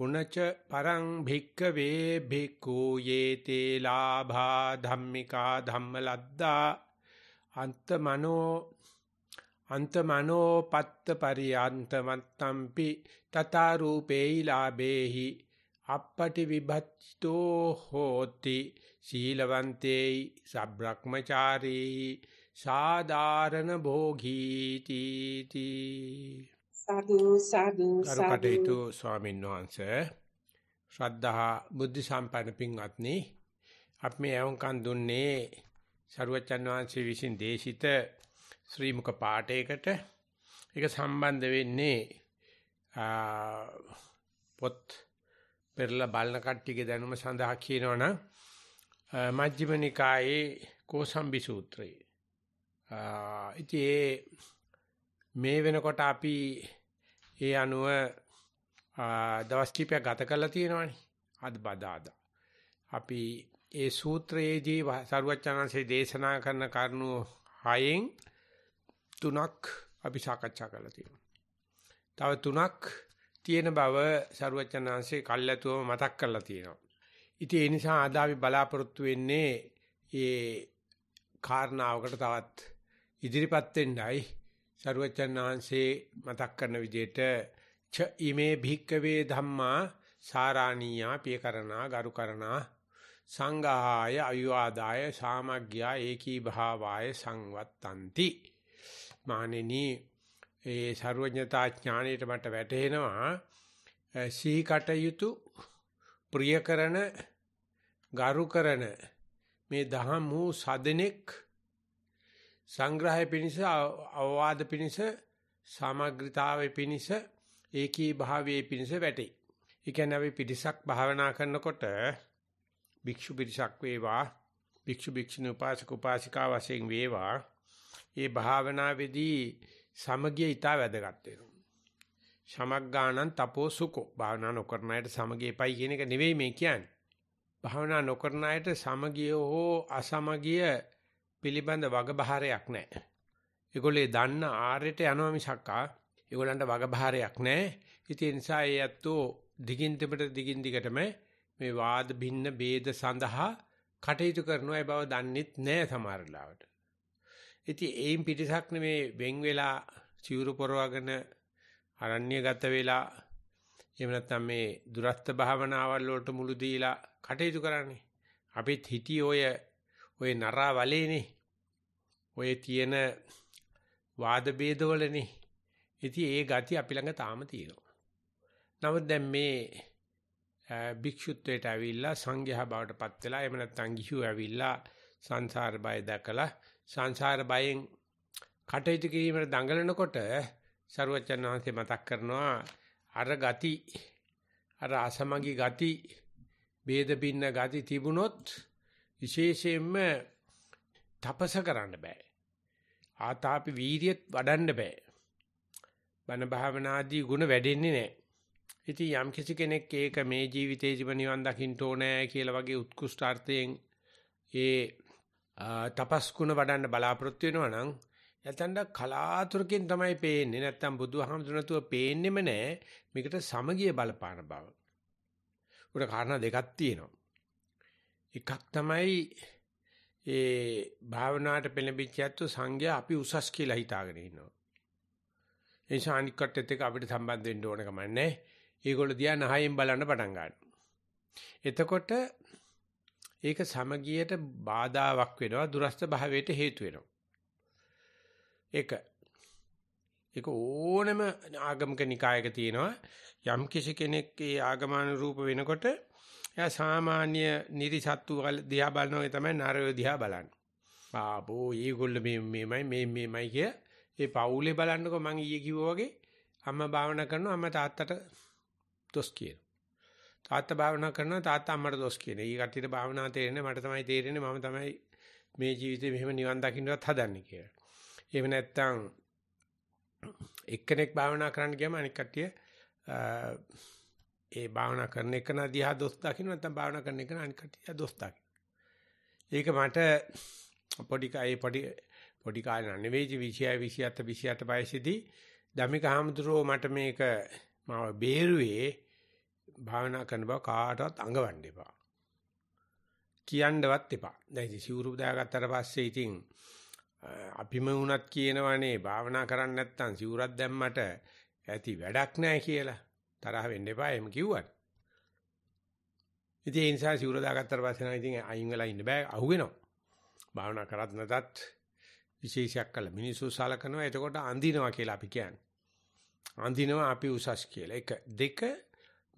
පුනච පරං භික්කවේ භික්ඛූ යේතේ ලාභා ධම්මිකා ධම්මලද්දා අන්තමනෝ අන්තමනෝ පත්ත පරියන්තමත්තම්පි තතා රූපේහි ලාභේහි අපපටි විභත්තෝ හෝති සීලවන්තේයි සබ්‍රක්‍මචාරේහි සාධාරණ භෝගීති තී සාදු සාදු සාදු කටේතු ස්වාමීන් වහන්සේ ශ්‍රද්ධා බුද්ධ සම්පන්න පින්වත්නි අපි මේ වංකන් දුන්නේ සරුවචන් වහන්සේ විසින් දේශිත ශ්‍රී මුක පාඨයකට ඒක සම්බන්ධ වෙන්නේ පොත් පෙරලා බලන කට්ටියගේ දැනුම සඳහා කියනවනම් මජ්ක්‍ධිම නිකායේ කෝසම්බි සූත්‍රය. ඉතින් මේ වෙනකොට අපි ඒ අනුව දවස් කිහිපයක් ගත කරලා තියෙනවානේ. අද බදාදා. අපි ඒ සූත්‍රයේදී සරුවචනන්සේ දේශනා කරන කරුණු හයෙන් තුනක් අපි සාකච්ඡා කරලා තියෙනවා. තව තුනක් තියෙන බව සරුවචනන්සේ කල්ැතුව මතක් කරලා තියෙනවා. ඉතින් ඒ නිසා අද අපි බලාපොරොත්තු වෙන්නේ ඒ කාරණාවකට තවත් ඉදිරිපත් වෙන්නයි සරුවචන් ආංශේ මතක් කරන විදිහට ච ඉමේ භික්කවේ ධම්මා සාරාණීයා පියකරණා ගරුකරණා සංඝාය අයුආදාය සාමග්ග්‍යා ඒකී භාවාය සංවත්තಂತಿ මානෙනි ඒ ਸਰවඥතා ඥාණයට මට වැටහෙනවා සීකටයුතු ප්‍රියකරන ගරුකරන මේ දහම් වූ සදෙනෙක් සංග්‍රහය පිණිස අවවාද පිණිස සමග්‍රිතාවේ පිණිස ඒකී භාවයේ පිණිස වැටේ. ඒ කියන්නේ අපි පිටිසක් භාවනා කරනකොට භික්ෂු පිටිසක් වේවා භික්ෂු භික්ෂුණී උපාසක උපාසිකා වශයෙන් වේවා ඒ භාවනාවේදී සමගිය ඊට වැදගත් වෙනවා. සමග්ගාණං තපෝ සුකෝ භාවනා නොකරන අයට සමගිය එපයි කියන එක නෙවෙයි මේ කියන්නේ. භාවනා නොකරන අයට සමගිය හෝ අසමගිය පිළිබඳ වගබහරයක් නැහැ. ඒගොල්ලේ දන්න ආරයට යනවා මිසක්කා ඒගොල්ලන්ට වගබහරයක් නැහැ. ඉතින් ඒ නිසා ඒ ඇත්තෝ දිගින් දෙපට දිගින් දිගටම මේ වාද භින්න ભેද සඳහා කටයුතු කරනවා ඒ බව දන්නෙත් නැහැ සමහර ලාවට. ඉතින් ඒයින් පිටසක් නෙමේ වෙන් වෙලා චිවුරු පොරවගෙන අරණ්‍ය ගත වෙලා එහෙම නැත්නම් මේ දුරස්ත භාවනාවල් වලට මුළු දීලා කටයුතු කරන්නේ. අපිත් හිතී ඔය ওই නරා වලේනේ ඔය තියෙන වාද ભેදවලනේ. ඉතින් ඒ ගති අපි ළඟ තාම තියෙනවා. නමුත් දැන් මේ භික්ෂුත්වයට ඇවිල්ලා සංඝයා බවට පත් වෙලා එහෙම නැත්නම් ගිහියෝ ඇවිල්ලා සංසාර බය දැකලා සංසාර බයෙන් කටයුතු කිරීමට දඟලනකොට සරුවචන් වහන්සේ මතක් කරනවා අර ගති අර අසමගි ගති ભેද භින්න ගති තිබුණොත් විශේෂයෙන්ම තපස කරන්න බෑ. ආතාපි වීරියත් වඩන්න බෑ. බණ භාවනාදී ಗುಣ වැඩෙන්නේ නැහැ. ඉතින් යම් කිසි කෙනෙක් ඒක මේ ජීවිතේ ජීව නිවන් දකින්න ඕනේ කියලා වගේ උත්කෘෂ්ඨාර්ථයෙන් ඒ තපස් ගුණ වඩන්න බලාපොරොත්තු වෙනවා නම් නැතනම් කලාතුරකින් තමයි පේන්නේ නැත්තම් බුදුහාමුදුරනතුව පේන්නෙම නැහැ මේකට සමගිය බලපාන බව. උඩ කාරණා දෙකක් තියෙනවා. එකක් තමයි ඒ භාවනාවට පෙළඹිච්ච ඇත්තු සංඝයා අපි උසස් කියලා හිතාගෙන ඉන්නවා. ඒ නිසා අනික් කට්ටියත් එක්ක අපිට සම්බන්ධ වෙන්න ඕන කම නැහැ. ඒගොල්ලෝ දිහා නහයෙන් බලන්න පටන් ගන්නවා. එතකොට ඒක සමගියට බාධාවක් වෙනවා දුරස්ත භාවයට හේතු වෙනවා. ඒක ඒක ඕනම ආගමක නිකායක තියෙනවා යම් කිසි කෙනෙක් ඒ ආගමන රූප වෙනකොට එයා සාමාන්‍ය නිරිසත්තු දිහා බලනවා තමයි නරය දිහා බලන්නේ. ආපෝ ඊගොල්ල මේ මේමයි මේ මේමයි කිය ඒ පවුලේ බලන්නකෝ මං ඊයේ කිව්වා වගේ අම්මා භාවනා කරනවා අම්මා තාත්තට දොස් කියනවා. තාත්තා භාවනා කරනවා තාත්තා අම්මට දොස් කියනවා. ඊ කට්ටියට භාවනා තේරෙන්නේ මට තමයි තේරෙන්නේ මම තමයි මේ ජීවිතේ මෙහෙම නිවන් දකින්නවත් හදන්නේ කියලා. එහෙම නැත්තම් එක්කෙනෙක් භාවනා කරන්න ගියාම අනිත් කට්ටිය ඒ භාවනා කරන එක නදියා දොස් දකින්න නැත්නම් භාවනා කරන එක අනික දොස් දකින්න. ඒක මට පොඩි කායේ පොඩි පොඩි කාලේ නෙවෙයි 26 27 28 වයසේදී ධම්මික හාමුදුරුවෝ මට මේක මාව බේරුවේ භාවනා කරන බව කාටවත් අඟවන්න එපා. කියන්නවත් එපා. දැන් ඉතින් සිවුරු දාගත්තට පස්සේ ඉතින් අපිම වුණත් කියනවනේ භාවනා කරන්නේ නැත්නම් සිවුරක් දැම්මට ඇති වැඩක් නැහැ කියලා. තරහ වෙන්න එපා එහෙම කිව්වට. ඉතින් ඒ නිසා සිවුර දාගත්තට පස්සේ නම් ඉතින් අයින් වෙලා ඉන්න බෑ අහුවෙනවා. භාවනා කරත් නැතත් විශේෂයක් කළ මිනිස්සු සලකනවා එතකොට අඳිනවා කියලා අපි කියන්නේ. අඳිනවා අපි උසස් කියලා. එක දෙක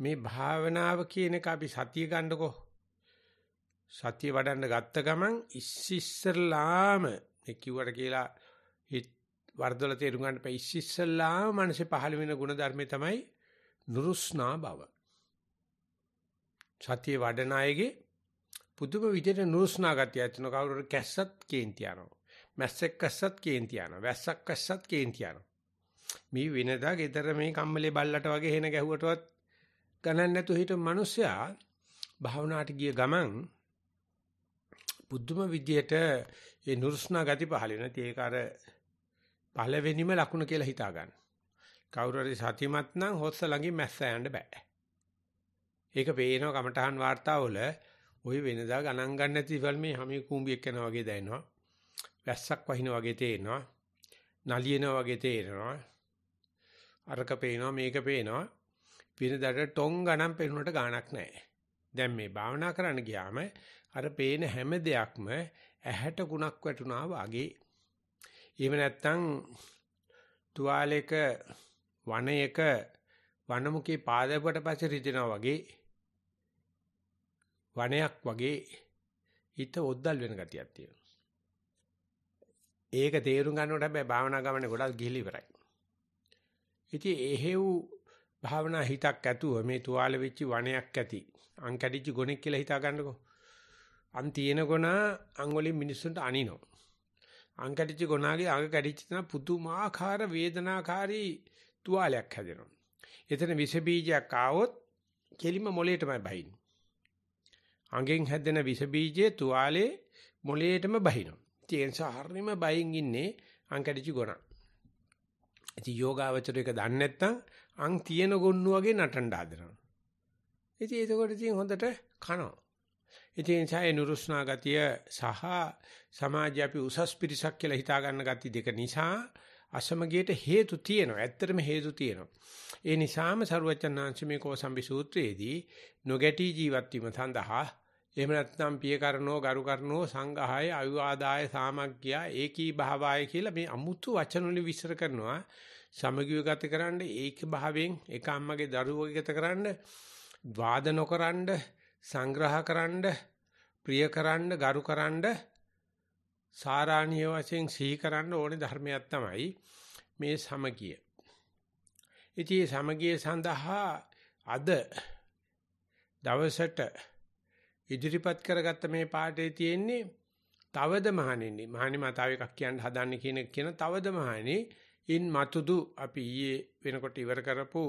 මේ භාවනාව කියන එක අපි සතිය ගන්නකො සතිය වඩන්න ගත්ත ගමන් ඉස්සිස්සලාම මේ කිව්වට කියලා හිත වර්ධවල තේරුම් ගන්න පෙ ඉස්සිස්සලාම මනසේ පහළ වෙන ගුණ ධර්මේ තමයි නුරුස්නා බව. සතිය වඩන අයගේ පුදුම විදිහට නුරුස්නා ගතිය ඇතින කවුරුර කැස්සත් කේන්ති යනවා. මැස්සෙක් කැස්සත් කේන්ති යනවා. වැස්සක් කැස්සත් කේන්ති යනවා. මේ වෙනදා ගෙදර මේ කම්මලේ බල්ලට වගේ හෙන ගැහුවටවත් ගණන් නැතු හිටු මිනිස්සයා භාවනාට ගිය ගමන් බුද්ධම විදියට ඒ නුරුස්නා ගති පහළ වෙන. ඒක අර පළවෙනිම ලකුණ කියලා හිතා ගන්න. කවුරු හරි සතිමත් නම් හොස්ස ළඟින් මැස්ස යන්න බෑ. ඒක පේනවා කමඨහන් වාර්තාවල ওই වෙනදා ගණන් ගන්න නැති ඉවල් මේ හැම කූඹියක් යනවා වගේ දැනෙනවා. වැස්සක් වහිනා වගේ තේනවා. නලියනවා වගේ තේරෙනවා. අරක පේනවා මේක පේනවා. වෙනදාට ටොං ගණන් පේනුනට ගාණක් නැහැ. දැන් මේ භාවනා කරන්න ගියාම අර පේන හැම දෙයක්ම ඇහැට ගුණක් වැටුණා වගේ. එහෙම නැත්නම් තුවාලයක වනයක වනමුකේ පාදයකට පස්සේ රිදෙනවා වගේ වනයක් වගේ හිත ඔද්දල් වෙන ගතියක් තියෙනවා. ඒක තේරුම් ගන්නකොට හැබැයි භාවනා ගමනේ ගොඩක් ගිහිලි ඉවරයි. ඉතින් එහෙව් භාවනා හිතක් ඇතුව මේ තුවාල වෙච්ච වනයක් ඇති. අං කැඩිච්ච ගොනෙක් කියලා හිතා ගන්නකෝ. අං තියෙන ගොනා අං වලින් මිනිස්සුන්ට අනිනවා. අං කැඩිච්ච ගොනාගේ අඟ කැඩිච්ච තන පුදුමාකාර වේදනාකාරී තුවාලයක් හැදෙනවා. එතන විස බීජයක් ආවොත් කෙලිම මොලේටමයි බහින්නේ. අඟෙන් හැදෙන විස බීජයේ තුවාලේ මොලේටම බහිනවා. ඒ නිසා හරියම බයින් ඉන්නේ අංකඩිචි ගොනා. ඉතින් යෝගාවචරයක දන්නේ නැත්නම් අං තියෙන ගොන්නු වගේ නටන්න හදනවා. ඉතින් ඒකෝට ඉතින් හොඳට කනවා. ඉතින් ඡායේ නුරුස්නා ගතිය සහ සමාජය අපි උසස් පිරිසක් කියලා හිතා ගන්න ගති දෙක නිසා අසමගියට හේතු තියෙනවා. ඇත්තටම හේතු තියෙනවා. ඒ නිසාම සරුවචනාංශ මේ කෝසම්බි සූත්‍රයේදී නොගැටි ජීවත් වීම සඳහා එහෙම නැත්නම් පියකරණෝ ගරුකරණෝ සංඝහාය අවිවාදාය සාමග්ගියා ඒකී භාවය කියලා මේ අමුතු වචන වලින් විස්තර කරනවා. සමගිය ගතකරන ඒක භාවයෙන් එක අම්මගේ දරුවෝ ගතකරන වාද නොකරන සංග්‍රහ කරන්න ප්‍රිය කරන්න ගරු කරන්න සාරාණීය වශයෙන් සිහි කරන්න ඕනේ ධර්මයක් තමයි මේ සමගිය. ඉතින් සමගිය සඳහා අද දවසට ඉදිරිපත් කරගත්ත මේ පාඩේ තියෙන්නේ තවද මහණෙනි මහණි මතාව එකක් කියන්න හදන්නේ කියන කියන තවද මහණෙනි ඉන් මතුදු අපි ඊයේ වෙනකොට ඉවර කරපු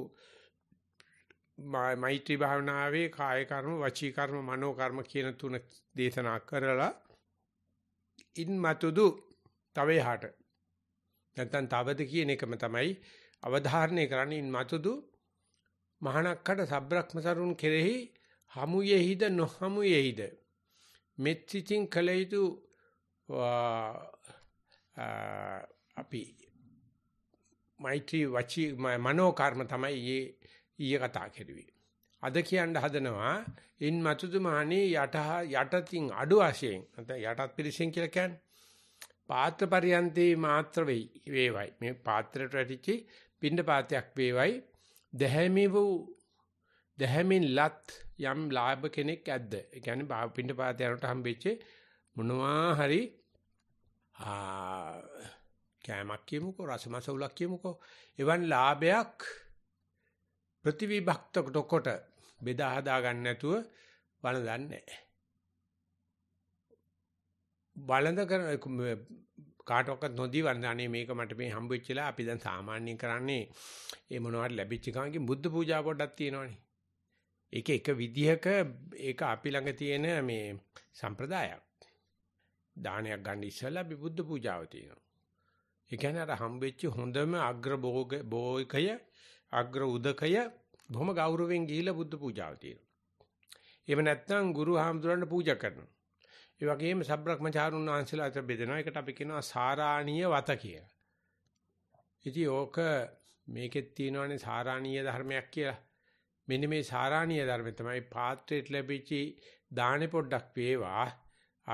මෛත්‍රී භාවනාවේ කාය කර්ම වචී කර්ම මනෝ කර්ම කියන තුන දේශනා කරලා ඉන්මතුදු තව එහාට. නැත්තම් තවද කියන එකම තමයි අවධාරණය කරන්නේ ඉන්මතුදු මහණක්කට සබ්‍රක්‍ම සරුන් කෙරෙහි හමුයෙහිද නොහමුයෙහිද මෙත් සිතින් කළ යුතු අපි මෛත්‍රී වචී මනෝ කර්ම තමයි ඊයේ කතා කෙරුවේ. අද කියන්න හදනවා ඉන් මතුතුමානේ යටහ යටතින් අඩු වශයෙන් නැත්නම් යටත් පිළිසෙන් කියලා කියන්නේ පාත්‍ර පරියන්තේ මාත්‍ර වෙයි වේවයි මේ පාත්‍රයට වැටිච්ච පින්ඳ පාත්‍යක් වේවයි දැහැමි වූ දැහැමින් ලත් යම් ලාභ කෙනෙක් ඇද්ද ඒ කියන්නේ පින්ඳ පාත්‍යයට හම්බෙච්ච මොනවා හරි කෑමක් කියමුකෝ රසමසවුලක් කියමුකෝ එවන් ලාභයක් ප්‍රතිවිභක්ත කොට බෙදා හදා ගන්න නැතුව වළඳන්නේ නැහැ. වළඳ කරන කාටවත් නොදී වළඳන්නේ මේක මට මේ හම්බ වෙච්චලා අපි දැන් සාමාන්‍යයෙන් කරන්නේ ඒ මොනවද ලැබිච්ච ගමකින් බුද්ධ පූජා පොඩක් තියෙනවනේ. ඒක එක විදිහක ඒක අපි ළඟ තියෙන මේ සම්ප්‍රදායක්. දානයක් ගන්න ඉස්සෙල්ලා අපි බුද්ධ පූජාව තියෙනවා. ඒ කියන්නේ අර හම්බෙච්ච හොඳම අග්‍ර භෝග භෝගකය අග්‍ර උදකය බොහොම ගෞරවයෙන් ගිහිලා බුද්ධ පූජාව තියෙනවා. එහෙම නැත්නම් ගුරු හාමුදුරන්ට පූජා කරනවා. ඒ වගේම සබ්‍රක්‍මචාරුන් වහන්සේලා අතර බෙදෙනවා. ඒකට අපි කියනවා සාරාණීය වත කියලා. ඉතින් ඕක මේකෙත් තියෙනවානේ සාරාණීය ධර්මයක් කියලා. මෙන්න මේ සාරාණීය ධර්මය තමයි පාත්‍රයට ලැබිච්ච දාණය පොඩ්ඩක් වේවා.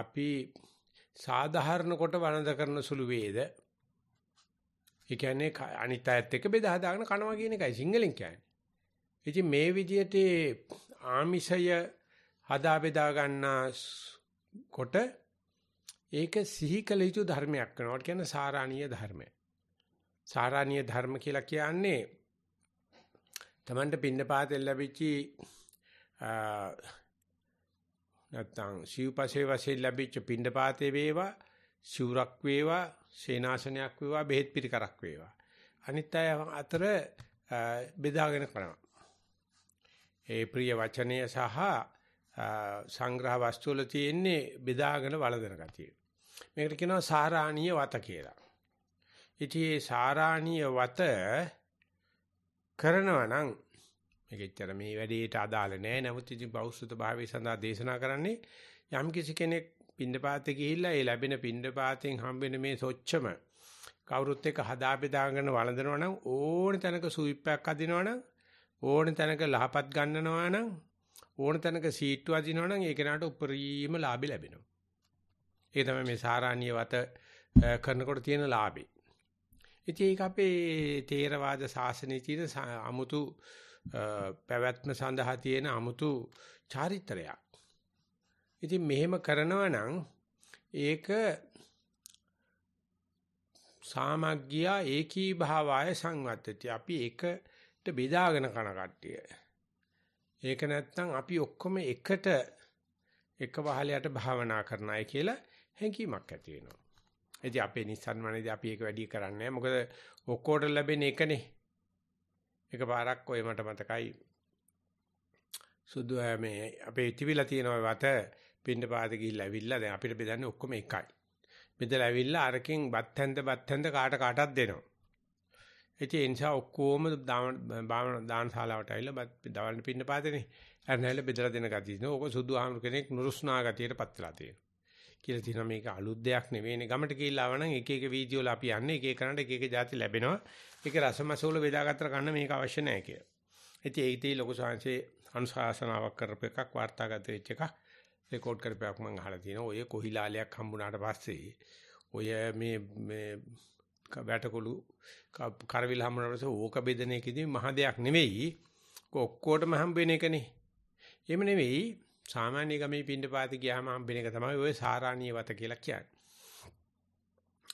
අපි සාධාරණ කොට වළඳ කරන සුළු වේද ඒ කියන්නේ අනිත් අයත් එක්ක බෙදා හදාගෙන කනවා කියන එකයි සිංහලෙන් කියන්නේ. ඉතින් මේ විදිහට ආමිෂය හදා බෙදා ගන්නා කොට ඒක සිහි කළ යුතු ධර්මයක් කරනවා. ඒ කියන්නේ සාරාණීය ධර්මය. සාරාණීය ධර්ම කියලා කියන්නේ Tamanට පින්නපාතෙන් ලැබිච්චි නැත්තම් සිව්පසේ වශයෙන් ලැබිච්ච පින්නපාතේ වේවා, සිවුරක් වේවා, සේනාසනයක් වේවා, බෙහෙත් පිටිකරක් වේවා. අනිත් අය අතර බෙදාගෙන කරනවා. ඒ ප්‍රිය වචනය සහ සංග්‍රහ වස්තු වල තියෙන්නේ බෙදාගෙන වළඳන ගතිය. මේකට කියනවා සාරාණීය වත කියලා. ඉතින් මේ සාරාණීය වත කරනවා නම් මේක ඇත්තට මේ වැඩේට අදාළ නෑ. නමුත් ඉතින් බෞද්ධ භාවයේ සඳහා දේශනා කරන්නේ යම් කිසි කෙනෙක් පින්ඩපාතේ ගිහිල්ලා ඒ ලැබෙන පින්ඩපාතෙන් හම්බෙන මේ සොච්චම කවුරුත් එක්ක හදා බෙදාගෙන වළඳනවා නම් ඕන තැනක සුවිප්පයක් අදිනවා නම් ඕන තැනක ලහපත් ගන්නනවා නම් ඕන තැනක සීට් වදිනවා නම් ඒ කෙනාට උපරිම ලාභය ලැබෙනවා. ඒ තමයි මේ සාරාණීය වත කරනකොට තියෙන ලාභය. ඉතින් ඒක අපේ තේරවාද සාසනයේ තියෙන 아무තු පැවැත්ම සඳහා තියෙන 아무තු චාරිත්‍රයක්. ඉතින් මෙහෙම කරනවා නම් ඒක සාමග්ගියා ඒකී භාවය සංවත්තති. අපි එක බෙදාගෙන කන කට්ටිය. ඒක නැත්තම් අපි ඔක්කොම එකට එක වහලයට භාවනා කරන අය කියලා හැඟීමක් ඇති වෙනවා. ඉතින් අපේ Nissan වනේදී අපි ඒක වැඩි කරන්නේ මොකද ඔක්කොට ලැබෙන එකනේ. එකපාරක් ඔය මට මතකයි සුදු මේ අපේ ඉතිවිලා තියෙන ඔය වත පින්න පාද ගිහිල්ලා ඇවිල්ලා දැන් අපිට බෙදන්නේ ඔක්කොම එකයි. බෙදලා ඇවිල්ලා අරකින් බත් හැන්ද බත් හැන්ද කාට කාටවත් දෙනවා. ඉතින් ඒ නිසා ඔක්කොම දාන ශාලාවට ඇවිල්ලා දවල්ට පින්න පාතේනේ. අරනැල බෙදලා දෙන ගතිය. ඕක සුදු ආමර කෙනෙක් නුරුස්නා ගතියට පත් වෙලා තියෙනවා. කියලා තියෙනවා මේක අලුත් දෙයක් නෙවෙයිනේ. ගමට ගිහිල්ලා ආවනම් එක එක වීඩියෝ වල අපි යන්නේ එක එක කරන්න එක එක જાති ලැබෙනවා. ඒක රසමසෝල බෙදාගත්තර ගන්න මේක අවශ්‍ය නැහැ කියලා. ඉතින් ඒ ඉතින් ලොකු සංසේ අනුශාසනාවක් කරපු එකක් වාර්තාගත වෙච්ච එකක් රෙකෝඩ් කරපුවක් මම අහලා තියෙනවා. ඔය කොහිලාලයක් හම්බුණාට පස්සේ ඔය මේ මේ වැටකොළු කරවිල හම්බුනට ඕක බෙදෙන එකදී මහ දෙයක් නෙවෙයි. ඔක්කොටම හම්බ වෙන එකනේ. එහෙම නෙවෙයි සාමාන්‍ය ගමේ පින්නපාත ගියාම හම්බෙන එක තමයි ওই සාරාණීය වත කියලා කියන්නේ.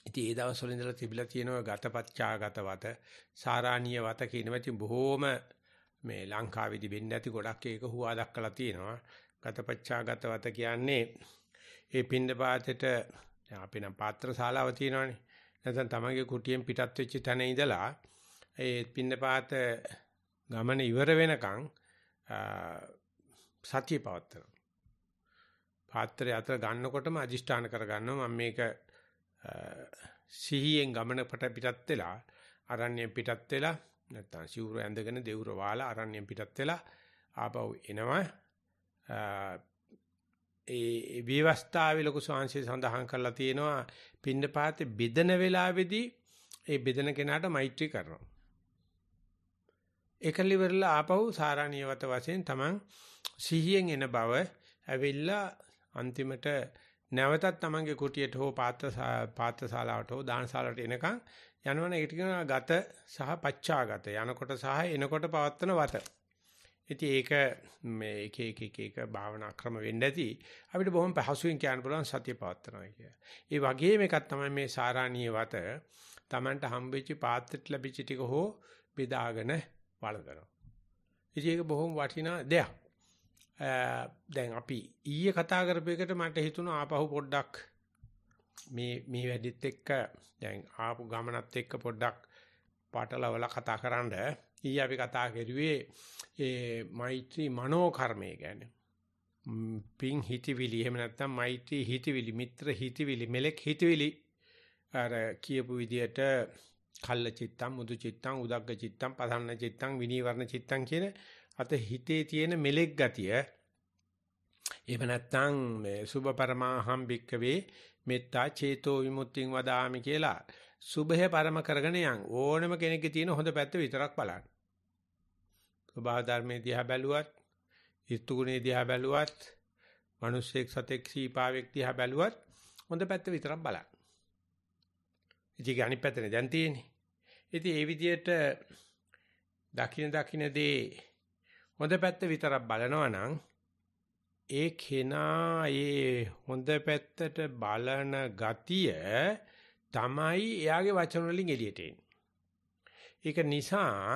ඉතින් ඒ දවස්වල ඉඳලා තිබිලා තියෙන ඔය ගතපච්චාගත වත සාරාණීය වත කියනවා. ඉතින් බොහෝම මේ ලංකාවේදී වෙන්නේ නැති ගොඩක් ඒක හුවා දක්කලා තියෙනවා. ගතපච්චාගත වත කියන්නේ ඒ පින්නපාතේට අපේ නම් පාත්‍රශාලාව තියෙනවානේ. නැත්නම් තමන්ගේ කුටියෙන් පිටත් වෙච්ච තැන ඉඳලා ඒ පින්නපාත ගමන ඉවර වෙනකන් සතිය පවත්තරන. පාත්‍රය අතර ගන්නකොටම අදිෂ්ඨාන කරගන්නවා මම මේක සිහියෙන් ගමනකට පිටත් වෙලා අරණ්‍යයෙන් පිටත් වෙලා නැත්නම් සිවුර ඇඳගෙන දෙවුර වාලා අරණ්‍යයෙන් පිටත් වෙලා ආපහු එනවා ඒ විවස්ථාවේ ලොකු ශාංශය සඳහන් කරලා තියෙනවා පින්නපාතේ බෙදෙන වෙලාවේදී ඒ බෙදෙන කෙනාට මෛත්‍රී කරනවා. ඒකලි වෙරලා ආපහු සාරාණීයවත වශයෙන් තමන් සිහියෙන් එන බව ඇවිල්ලා අන්තිමට නැවතත් තමන්ගේ කුටියට හෝ පාත්‍ර පාත්‍රශාලාවට හෝ දානශාලාවට එනකන් යනවනේ ඒකට කියනවා ගත සහ පච්චාගත යනකොට සහ එනකොට පවත්වන වත. ඉතින් ඒක මේ එක එක එක එක භාවනා ක්‍රම වෙන්න ඇති. අපිට බොහොම පහසුවෙන් කියන්න පුළුවන් සතිය පවත්නවා කියලා. ඒ වගේම එකක් තමයි මේ සාරාණීය වත Tamanට හම්බෙච්ච පාත්‍රෙට ලැබිච්ච ටික හෝ බෙදාගෙන වළඳනවා. ඉතින් ඒක බොහොම වටිනා දෙයක්. දැන් අපි ඊයේ කතා කරපු එකට මට හිතුණා ආපහු පොඩ්ඩක් මේ මේ වැඩිත් එක්ක දැන් ආපු ගමනත් එක්ක පොඩ්ඩක් පාටලවලා කතා කරන්නේ ඊයේ අපි කතා කරුවේ ඒ මෛත්‍රී මනෝ කර්මය ගැන. පිං හිතවිලි එහෙම නැත්නම් මෛත්‍රී හිතවිලි, මිත්‍ර හිතවිලි, මෙලෙක් හිතවිලි අර කියපු විදියට කල්ල චිත්තම්, මුදු චිත්තම්, උදග්ග චිත්තම්, පසන්න චිත්තම්, විනීවරණ චිත්තම් කියන අත හිතේ තියෙන මෙලෙක් ගතිය එහෙම නැත්නම් මේ සුභ පරමාහම් භික්කවේ මෙත්තා චේතෝ විමුක්තිං වදාමි කියලා සුභය පරම කරගෙන යන් ඕනම කෙනෙක්ගේ තියෙන හොඳ පැත්ත විතරක් බලන්න. ස්වභාව ධර්මයේ දිහා බැලුවත්, ඍතුගුණේ දිහා බැලුවත්, මිනිස්සෙක් සතෙක් සීපාවෙක් දිහා බැලුවත් හොඳ පැත්ත විතරක් බලන්න. ඉතින් අනිත් පැත්තනේ දැන් තියෙන්නේ. ඉතින් ඒ විදිහට දකින දකිනදී හොඳ පැත්ත විතරක් බලනවා නම් ඒ කෙනා ඒ හොඳ පැත්තට බලන ගතිය තමයි එයාගේ වචන වලින් එළියට එන්නේ. ඒක නිසා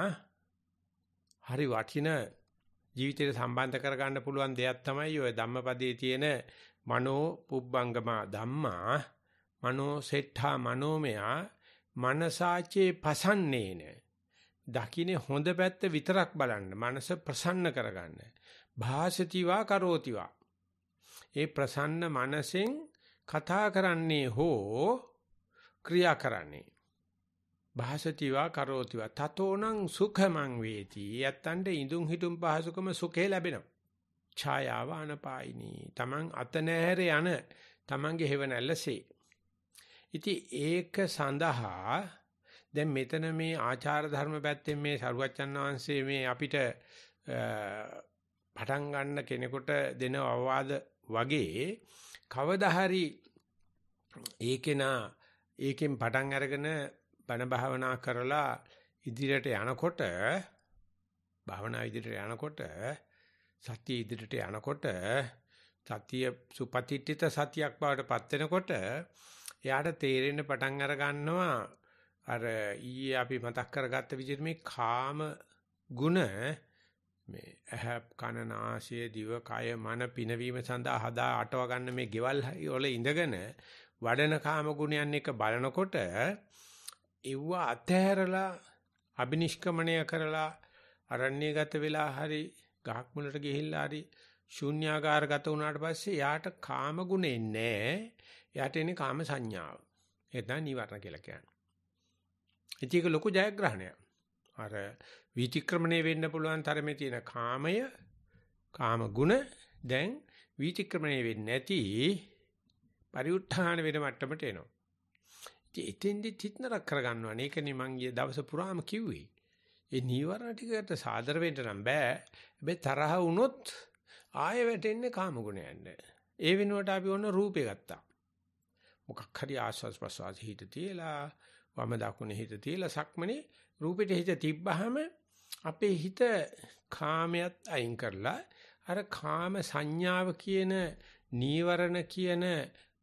හරි වටින ජීවිතයට සම්බන්ධ කරගන්න පුළුවන් දෙයක් තමයි ওই ධම්මපදයේ තියෙන මනෝ පුබ්බංගමා ධම්මා මනෝ සෙට්ඨා මනෝමයා මනසාචේ පසන්නේන දකින්නේ හොඳ පැත්ත විතරක් බලන්න මනස ප්‍රසන්න කරගන්න භාසතිවා කරෝතිවා ඒ ප්‍රසන්න මනසෙන් කතා කරන්නේ හෝ ක්‍රියා කරන්නේ භාසතිවා කරෝතිවා තතෝනං සුඛමං වේති. යත්තන්ට ඉඳුන් හිටුම් පහසුකම සුඛේ ලැබෙනවා. ඡායාව අනපායිනී. Taman අත නැහැර යන Tamanගේ හේව නැල්ලසේ. ඉතින් ඒක සඳහා දැන් මෙතන මේ ආචාර ධර්ම පැත්තෙන් මේ සරුවච්චන් වහන්සේ මේ අපිට පටන් ගන්න කෙනෙකුට දෙන අවවාද වගේ කවදා හරි ඒකේන ඒකෙන් පටන් අරගෙන බණ භාවනා කරලා ඉදිරියට යනකොට භාවනා ඉදිරියට යනකොට සතිය ඉදිරියට යනකොට සතිය සුපතිත්‍ිත සතියක් බවට පත් වෙනකොට එයාට තේරෙන්න පටන් අර ගන්නවා අර ඊයේ අපි මතක් කරගත්ත විදිහට මේ කාම ගුණ මේ ඇහ කන නාසය දිව කය මන පිනවීම සඳහා හදා අටව ගන්න මේ ගෙවල් වල ඉඳගෙන වඩන කාම ගුණයන් එක බලනකොට ඒව අතහැරලා අබිනිෂ්ක්‍මණය කරලා අරණ්‍ය ගත වෙලා හරි ගහක් මුලට ගිහිල්ලා හරි ශුන්‍යාකාරගත වුණාට පස්සේ යාට කාම ගුණේ නැහැ. යාට එන්නේ කාම සංඥාව. ඒක තමයි නිවර්ණ කියලා කියන්නේ. ඒක ලොකු ජයග්‍රහණයක්. අර විතික්‍රමණය වෙන්න පුළුවන් තරමේ තියෙන කාමය කාම ගුණ දැන් විතික්‍රමණය වෙන්නේ නැති පරිඋත්ථාන වෙන මට්ටමට එනවා. එතෙන්දිත් හිත නරක කරගන්නවනේ. ඒකනේ මං ගිය දවස පුරාම කිව්වේ. ඒ නීවරණ ටිකට සාදර වෙන්න නම් බෑ. හැබැයි තරහ වුණොත් ආයෙ වැටෙන්නේ කාම ගුණයන්ට. ඒ වෙනුවට අපි ඔන්න රූපේ ගත්තා. මොකක් හරි ආස්වාස් ප්‍රසවාස හිත තියලා වම දකුණේ හිත තියලා සක්මනේ රූපෙට හිත තිබ්බහම අපේ හිත කාමයට අයින් කරලා අර කාම සංඥාව කියන නීවරණ කියන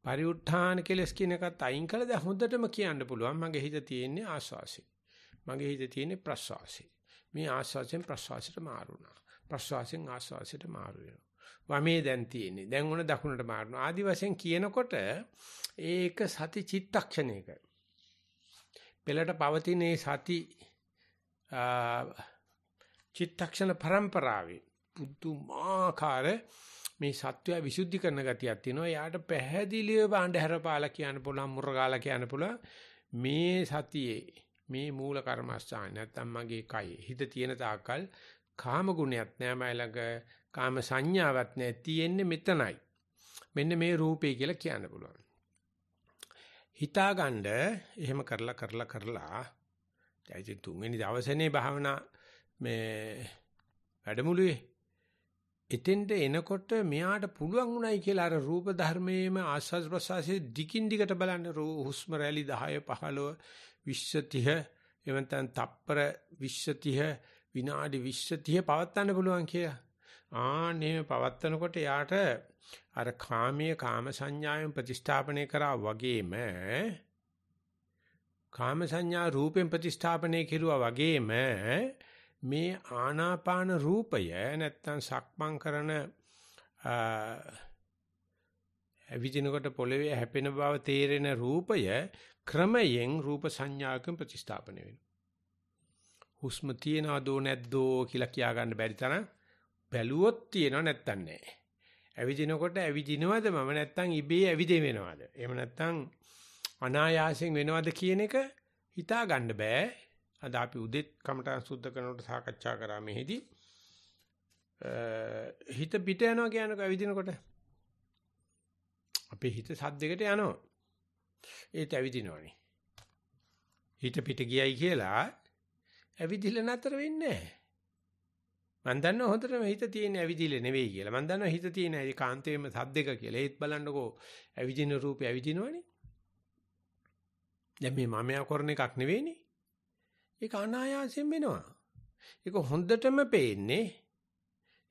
පරිඋත්ථාන කෙලස් කියන එකත් අයින් කළද හොඳටම කියන්න පුළුවන් මගේ හිත තියෙන්නේ ආස්වාසේ. මගේ හිත තියෙන්නේ ප්‍රස්වාසේ. මේ ආස්වාසෙන් ප්‍රස්වාසයට මාරුණා. ප්‍රස්වාසෙන් ආස්වාසයට මාරු වමේ දැන් තියෙන්නේ. දැන් උන දකුණට මාරුණා. ආදි වශයෙන් කියනකොට ඒක සති චිත්තක්ෂණයක. පෙළට පවතින සති චිත්තක්ෂණ પરම්පරාවේ පුදුමාකාර මේ සත්‍යය විසුද්ධි කරන ගතියක් තියෙනවා. එයාට පැහැදිලිව බාණ්ඩ හැරපාලා කියන්න පුළුවන්, මුරගාලා කියන්න පුළුවන්. මේ සතියේ මේ මූල කර්මස්ථාන නැත්තම් මගේ කය හිත තියෙන තාක්කල් කාම ගුණයක් නෑ මයි ළඟ කාම සංඥාවක් නෑ තියෙන්නේ මෙතනයි. මෙන්න මේ රූපේ කියලා කියන්න පුළුවන්. හිතාගන්න එහෙම කරලා කරලා කරලා දැන් තුන්වෙනි දවසේනේ භාවනා මේ වැඩමුළුවේ එතෙන්ට එනකොට මෙයාට පුළුවන් උණයි කියලා අර රූප ධර්මයේම ආස්වාද ප්‍රසවාසයේ දිගින් දිගට බලන්න හුස්ම රැලි 10 15 20 එවන්තන් තප්පර 20 විනාඩි 20 පවත්වන්න පුළුවන් කියලා. ආනේ පවත්වනකොට යාට අර කාමයේ කාම සංඥාවෙන් ප්‍රතිස්ථාපනය කරා වගේම කාම සංඥා රූපෙන් ප්‍රතිස්ථාපනය කෙරුවා වගේම මේ ආනාපාන රූපය නැත්තම් සක්මන් කරන විදිනකොට පොළවේ හැපෙන බව තේරෙන රූපය ක්‍රමයෙන් රූප සංඥාකම් ප්‍රතිස්ථාපන වෙනවා. හුස්ම තියනවද නැද්දෝ කියලා කියා ගන්න බැරි තරම් බැලුවොත් තියනව නැත්තම් නැහැ. ඇවිදිනකොට ඇවිදිනවද මම නැත්තම් ඉබේ ඇවිදේ වෙනවද? එහෙම නැත්තම් අනායාසයෙන් වෙනවද කියන එක හිතා ගන්න බෑ. අද අපි උදෙත් කමටහන් සුද්ධ කරනකොට සාකච්ඡා කරා මෙහිදී හිත පිට යනවා කියනකොට ඇවිදිනකොට අපේ හිත සද්දයකට යනවා ඒත් ඇවිදිනවනේ හිත පිට ගියයි කියලා ඇවිදිලා නතර වෙන්නේ නැහැ මම දන්නවා හොඳටම හිත තියෙන ඇවිදිලා නෙවෙයි කියලා මම දන්නවා හිත තියෙන ඒ කාන්තේම සද්දක කියලා ඒත් බලන්නකෝ ඇවිදින රූපේ ඇවිදිනවනේ දැන් මේ මමයා කරන එකක් නෙවෙයිනේ ඒක අනායාසයෙන් වෙනවා. ඒක හොඳටම පේන්නේ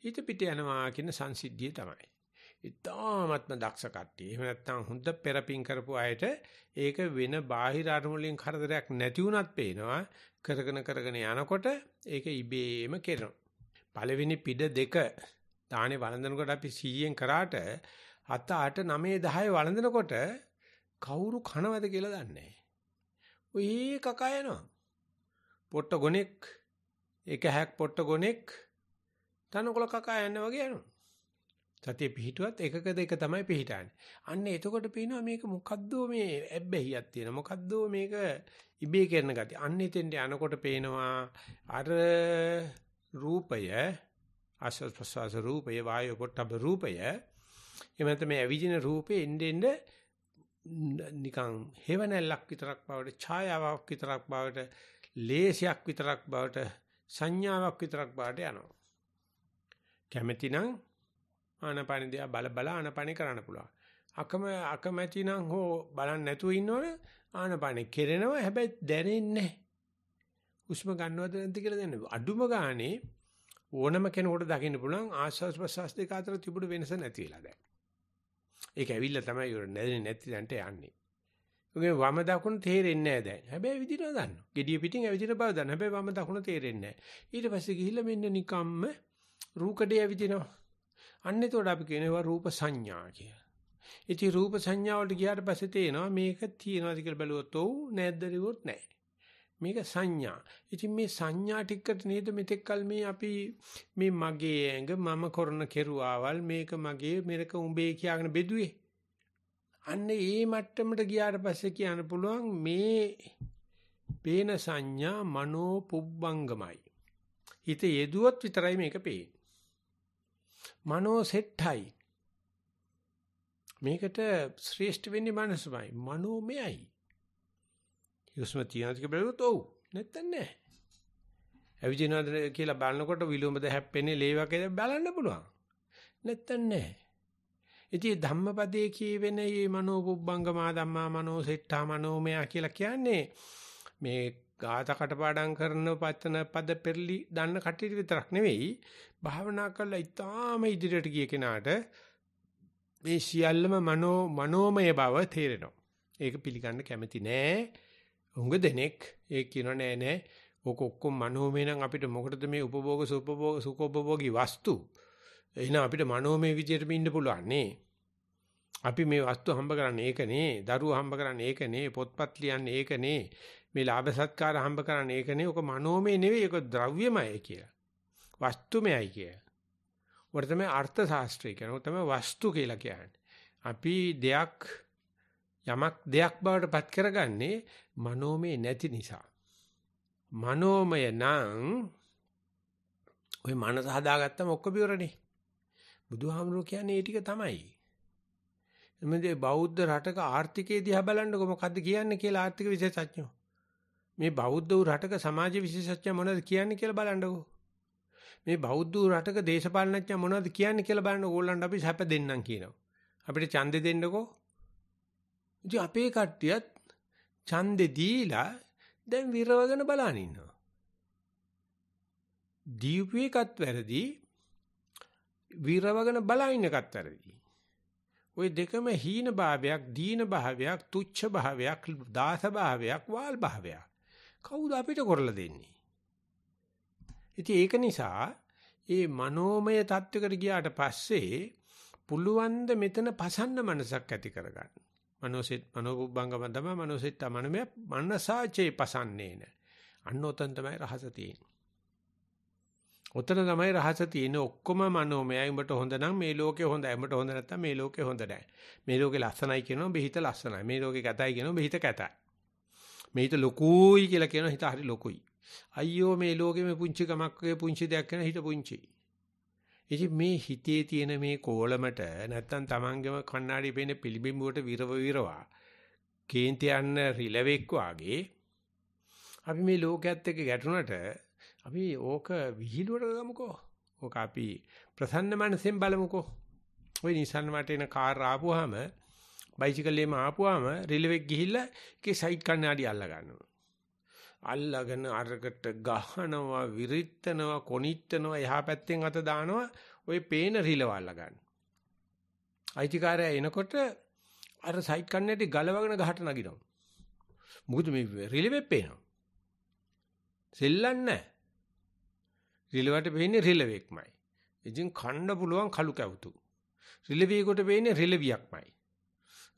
හිත පිට යනවා කියන සංසිද්ධිය තමයි. ඉතාමත්ම දක්ෂ කට්ටිය. එහෙම නැත්නම් හොඳ පෙරපින් කරපු අයට ඒක වෙන බාහිර අරමුණලින් කරදරයක් නැති වුණත් පේනවා. කරගෙන කරගෙන යනකොට ඒක ඉබේම කෙරෙනවා. පළවෙනි පිට දෙක තානේ වළඳනකොට අපි 100ෙන් කරාට 7 8 9 10 වළඳනකොට කවුරු කනවද කියලා දන්නේ නැහැ. ඔය කකා යනවා. පොට්ට ගොනෙක් එක හැක් පොට්ට ගොනෙක් තනකොළ කකා යන්න වගේ යනවා. සතිය පිහිටුවත් එකක දෙක තමයි පිහිටාන්නේ. අන්න එතකොට පේනවා මේක මොකද්ද මේ ඇබ්බැහියක් තියෙන. මොකද්ද මේක ඉබේ කරන ගතිය. අන්න එතෙන්ට යනකොට පේනවා අර රූපය ආස්වාද ප්‍රසවාස රූපය වායෝ පොට්ටබ රූපය එමෙතන මේ අවිජින රූපේ එන්නේ එන්නේ නිකන් හේවණල්ලක් විතරක් බවට ඡායාවක් විතරක් බවට ලේසයක් විතරක් බවට සංඥාවක් විතරක් බවට යනවා. කැමැතිනම් ආනපන දිහා බල බල ආනපන කරන්න පුළුවන්. අකම අකමැති නම් හෝ බලන්න නැතුව ඉන්නවනේ ආනපන කෙරෙනවා හැබැයි දැනෙන්නේ නැහැ. හුස්ම ගන්නවද නැද්ද කියලා දැනෙන්නේ. අඩුම ගානේ ඕනම කෙනෙකුට දකින්න පුළුවන් ආස්වාස් ප්‍රසස් දෙක අතර තිබුණු වෙනස නැති වෙලා දැන්. ඒක ඇවිල්ලා තමයි නැදෙන්නේ නැති දැන්ට යන්නේ. ඒකේ වම දකුණ තේරෙන්නේ නැහැ දැන්. හැබැයි විදිහට දන්නවා. gediya pitin ඇවිදින බව දන්න. හැබැයි වම දකුණ තේරෙන්නේ නැහැ. ඊට පස්සේ ගිහිල්ලා මෙන්න නිකම්ම රූකඩේ ඇවිදිනවා. අන්න එතකොට අපි කියනවා රූප සංඥා කියලා. ඉතින් රූප සංඥා වලට ගියාට පස්සේ තේනවා මේක තියනවාද කියලා බැලුවොත් ඔව් නැද්ද රිවොත් නැහැ. මේක සංඥා. ඉතින් මේ සංඥා ටිකට නේද මෙතෙක් කල් මේ අපි මේ මගේ ඇඟ මම කරන කෙරුවාවල් මේක මගේ මෙරක උඹේ කියාගෙන බෙදුවේ. අන්න ඒ මට්ටමට ගියාට පස්සේ කියන්න පුළුවන් මේ පේන සංඥා මනෝ පුබ්බංගමයි. හිත යෙදුවොත් විතරයි මේක පේන්නේ. මනෝ සෙට්ටයි. මේකට ශ්‍රේෂ්ඨ වෙන්නේ මනසමයි. මනෝමයයි. හුස්ම තියනතික බැලුවොත් ඔව් නැත්තම් නෑ. අවිජිනාද කියලා බලනකොට විලෝමද හැප්පෙන්නේ ලේ වගේ බලන්න පුළුවන්. නැත්තම් නෑ. ඉතින් ධම්මපදයේ කියවෙන මේ මනෝපුබ්බංගමා ධම්මා මනෝසෙට්ඨා මනෝමයා කියලා කියන්නේ මේ ගාථා කටපාඩම් කරන පතන පද පෙරලි දන්න කටියට විතරක් නෙවෙයි භාවනා කරලා ඊටාම ඉදිරියට ගිය කෙනාට මේ සියල්ලම මනෝ මනෝමය බව තේරෙනවා. ඒක පිළිගන්න කැමති නෑ. උඟ දෙනෙක් ඒ කියන නෑ නෑ. ඔක ඔක්කොම මනෝමය නම් අපිට මොකටද මේ උපභෝග සුපභෝග සුඛෝපභෝගී වස්තු? එහෙනම් අපිට මනෝමය විදියට ඉන්න පුළුවන් නේ. අපි මේ වස්තු හම්බ කරන්නේ ඒකනේ, දරුවෝ හම්බ කරන්නේ ඒකනේ, පොත්පත් ලියන්නේ ඒකනේ, මේ ලාභ සත්කාර හම්බ කරන්නේ ඒකනේ. ඔක මනෝමය නෙවෙයි, ඒක ද්‍රව්‍යමයයි කියලා. වස්තුමයයි කියලා. ඔකට තමයි අර්ථ ශාස්ත්‍රය කියන්නේ. ඔක තමයි වස්තු කියලා කියන්නේ. අපි දෙයක් යමක් දෙයක් බවට පත් කරගන්නේ මනෝමය නැති නිසා. මනෝමය නම් ওই මනස හදාගත්තම ඔක්කොම ඉවරනේ. බුදුහාමුදුරුවෝ කියන්නේ ඒ ටික තමයි. එමෙදේ බෞද්ධ රටක ආර්ථිකය දිහා බලන්නකො මොකද්ද කියන්නේ කියලා ආර්ථික විශේෂඥයෝ. මේ බෞද්ධ වූ රටක සමාජ විශේෂඥ මොනවද කියන්නේ කියලා බලන්නකො. මේ බෞද්ධ වූ රටක දේශපාලනඥ මොනවද කියන්නේ කියලා බලන්න ඕගොල්ලන්ට අපි හැප දෙන්නම් කියනවා. අපිට ඡන්දෙ දෙන්නකො. ඉතින් අපේ කට්ටියත් ඡන්දෙ දීලා දැන් විරවගෙන බලන් ඉන්නවා. දීපුවේකත් වැරදි විරවගෙන බලන එකත් ඇරෙයි. ওই දෙකම හීන භාවයක්, දීන භාවයක්, තුච්ඡ භාවයක්, දාස භාවයක්, වාල් භාවයක්. කවුද අපිට කරලා දෙන්නේ? ඉතින් ඒක නිසා ඒ මනෝමය தත්වයකට ගියාට පස්සේ පුළුවන් ද මෙතන පසන්න මනසක් ඇති කරගන්න. මනෝසෙත් මනෝබුබ්බංගම තමයි මනෝසෙත් තමනමය මනසාචේ පසන්නේන. අන්න උතන් තමයි රහස තියෙන්නේ. ඔතන තමයි රහස තියෙන්නේ ඔක්කොම මනෝමයයි. උඹට හොඳ නම් මේ ලෝකේ හොඳයි. උඹට හොඳ නැත්තම් මේ ලෝකේ හොඳ නැහැ. මේ ලෝකේ ලස්සනයි කියනවා බෙහිත ලස්සනයි. මේ ලෝකේ කැතයි කියනවා බෙහිත කැතයි. මේ හිත ලොකුයි කියලා කියනවා හිත හරි ලොකුයි. අයියෝ මේ ලෝකේ මේ පුංචි කමක් වගේ පුංචි දෙයක් කරන හිත පුංචි. ඉතින් මේ හිතේ තියෙන මේ කෝලමට නැත්තම් Tamangema කණ්ණාඩියේ පේන පිළිබිඹුවට විරව විරවා කේන්ති යන්න රිලෙවෙක් වාගේ අපි මේ ලෝකයේත් එක්ක ගැටුණට අපි ඕක විහිළුවට ගමුකෝ. ඕක අපි ප්‍රසන්න මනසෙන් බලමුකෝ. ওই Nissan වට එන කාර් ආපුවාම බයිසිකලෙම ආපුවාම රිලෙවෙක් ගිහිල්ලා ඒකේ සයිඩ් කණ්ණාඩි අල්ල ගන්නවා. අල්ලගෙන අරකට ගහනවා, විරිටනවා, කොනිටනවා, එහා පැත්තෙන් අත දානවා. ওই පේන රිලව අල්ල ගන්න. අයිතිකාරයා එනකොට අර සයිඩ් කණ්ණාඩි ගලවගෙන ගහට නගිනවා. මොකද මේ රිලෙවෙ පේනවා. සෙල්ලන්නේ නැහැ. රිලවට වෙන්නේ රිලවෙක්මයි. ඉතින් කණ්ඩ පුළුවන් කලු කැවුතු. රිලවියෙකුට වෙන්නේ රිලවියක්මයි.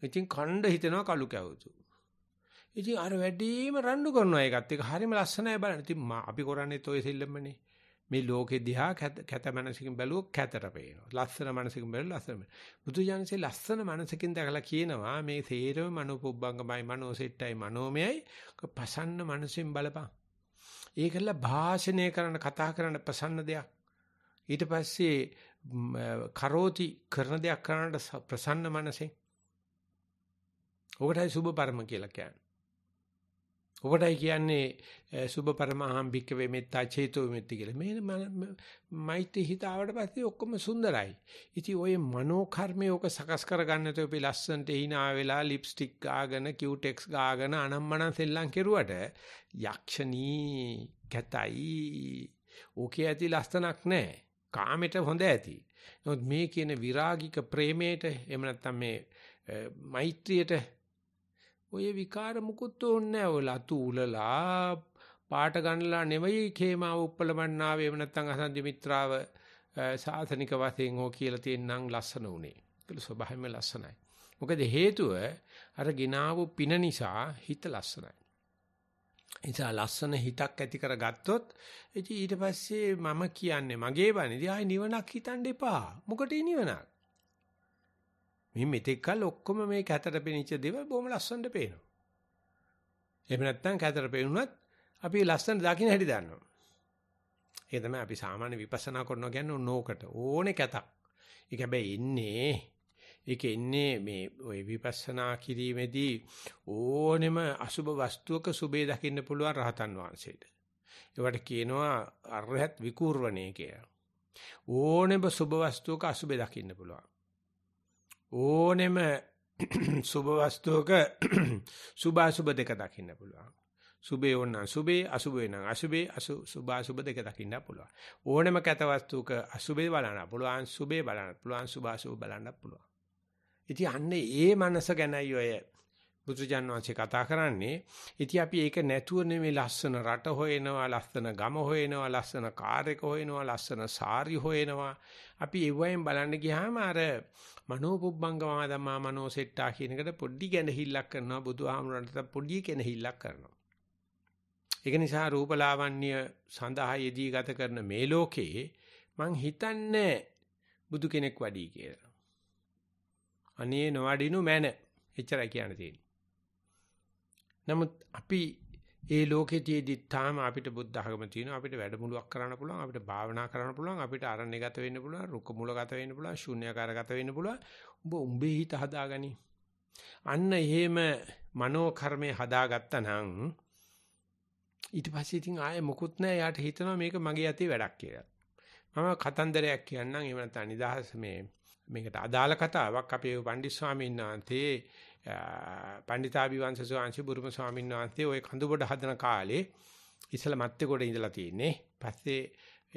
ඉතින් කණ්ඩ හිතනවා කලු කැවුතු. ඉතින් අර වැඩිම රණ්ඩු කරනවා ඒකත් එක හරිම ලස්සනයි බලන්න. ඉතින් අපි කරන්නේ toy සෙල්ලම්මනේ. මේ ලෝකෙ දිහා කැත මනසකින් බැලුවොත් කැතට පේනවා. ලස්සන මනසකින් බැලුවොත් ලස්සන. බුදුජානසේ ලස්සන මනසකින් දැකලා කියනවා මේ තේරම මනෝපොබ්බංගමයි මනෝසෙට්ටයි මනෝමයයි පසන්න මනසෙන් බලපන්. ඒකල භාෂණය කරන්න කතා කරන්න ප්‍රසන්න දෙයක්. ඊට පස්සේ කරෝති කරන දෙයක් කරන්නට ප්‍රසන්න මනසෙන්. ඔකටයි සුබ පරම කියලා කියන්නේ. ඔබටයි කියන්නේ සුභ පරමහම් භික්කවේ මෙත්තා චේතෝ මෙත්ති කියලා. මේ මෛත්‍රී හිත ආවට පස්සේ ඔක්කොම සුන්දරයි. ඉතින් ඔය මනෝ කර්මයේ ඔක සකස් කරගන්න තෝ අපි ලස්සනට hina වෙලා ලිප්ස්ටික් ගාගෙන කියුටෙක්ස් ගාගෙන අනම්මනම් සෙල්ලම් කෙරුවට යක්ෂණී කැතයි. ඕකේ ඇති ලස්සනක් නැහැ. කාමෙට හොඳ ඇති. නමුත් මේ කියන විරාගික ප්‍රේමයට එහෙම නැත්නම් මේ මෛත්‍රියට ඔය විකාර මුකුත් ඕනේ ඔය ලතු උලලා පාට ගන්නලා නෙවෙයි කේමාව උප්පලමන්නාවේ එහෙම නැත්නම් අසන්දි මිත්‍රාව සාසනික වශයෙන් හෝ කියලා තියෙනනම් ලස්සන උනේ. ඒක ස්වභාවයෙන්ම ලස්සනයි. මොකද හේතුව අර ගිනාවු පින නිසා හිත ලස්සනයි. නිසා ලස්සන හිතක් ඇති කරගත්තොත් ඉතින් ඊට පස්සේ මම කියන්නේ මගේ බණදී ආයි නිවනක් හිතන්න එපා. මොකටේ නිවනක්? මේ මෙතෙක්කල් ඔක්කොම මේ කැතට පෙනිච්ච දේවල් බොහොම ලස්සනට පේනවා. එහෙම නැත්නම් කැතට පෙනුනත් අපි ලස්සන දකින්න හැටි දන්නවා. ඒ තමයි අපි සාමාන්‍ය විපස්සනා කරනවා කියන්නේ ඕනෝකට ඕනේ කැතක්. ඒක හැබැයි ඉන්නේ ඒක ඉන්නේ මේ ওই විපස්සනා කිරීමේදී ඕනෙම අසුබ වස්තුවක සුබේ දකින්න පුළුවන් රහතන් වහන්සේට. ඒවට කියනවා අරහත් විකූර්වණේ කියලා. ඕනෙම සුබ වස්තුවක අසුබේ දකින්න පුළුවන්. ඕනෙම සුභ වස්තුවක සුභ අසුභ දෙක දකින්න පුළුවන්. සුභේ ඕන සුභේ අසුභේ නම් අසුභේ අසු සුභ අසුභ දෙක දකින්න පුළුවන්. ඕනෙම කැත වස්තුවක අසුභේ බලන්න පුළුවන් සුභේ බලන්න පුළුවන් සුභ අසුභ බලන්න පුළුවන්. ඉතින් අන්නේ ඒ මනස ගැනයි ඔය බුදුජන් වහන්සේ කතා කරන්නේ. ඉතින් අපි ඒක නැතුව නෙමෙයි ලස්සන රට හොයනවා, ලස්සන ගම හොයනවා, ලස්සන කාර් එක හොයනවා, ලස්සන සාරි හොයනවා. අපි ඒ වයින් බලන්න ගියාම අර මනෝපුබ්බංගමා ධම්මා මනෝසෙට්ටා කියන එකට පොඩි ගැනහිල්ලක් කරනවා බුදුහාමුදුරන්ට පොඩි කෙනහිල්ලක් කරනවා. ඒක නිසා රූපලාවන්‍ය සඳහා යෙදී ගත කරන මේ ලෝකේ මං හිතන්නේ බුදු කෙනෙක් වඩී කියලා. අනේ නොවඩිනු මැන. එච්චරයි කියන්න තියෙන්නේ. නමුත් අපි ඒ ලෝකේ තියේදි තාම අපිට බුද්ධ ආගම තියෙනවා අපිට වැඩමුළුවක් කරන්න පුළුවන් අපිට භාවනා කරන්න පුළුවන් අපිට අරණ්‍ය ගත වෙන්න පුළුවන් රුක මුල ගත වෙන්න පුළුවන් ශුන්‍යකාර ගත වෙන්න පුළුවන් උඹ උඹේ හිත හදාගනි අන්න එහෙම මනෝ කර්මය හදාගත්තා නම් ඊට පස්සේ ඉතින් ආයේ මොකුත් නැහැ යාට හිතනවා මේක මගේ අතේ වැඩක් කියලා මම කතන්දරයක් කියන්නම් එහෙම නැත්නම් නිදහස මේ මේකට අදාළ කතාවක් අපේ පණ්ඩිත් ස්වාමීන් වහන්සේ පණ්ඩිතාභි වංශ ස්වාමීන් බුරුම ස්වාමීන් වහන්සේ ওই කඳුබඩ හදන කාලේ ඉස්සලා මැත්තේ කොට ඉඳලා තියෙන්නේ. පස්සේ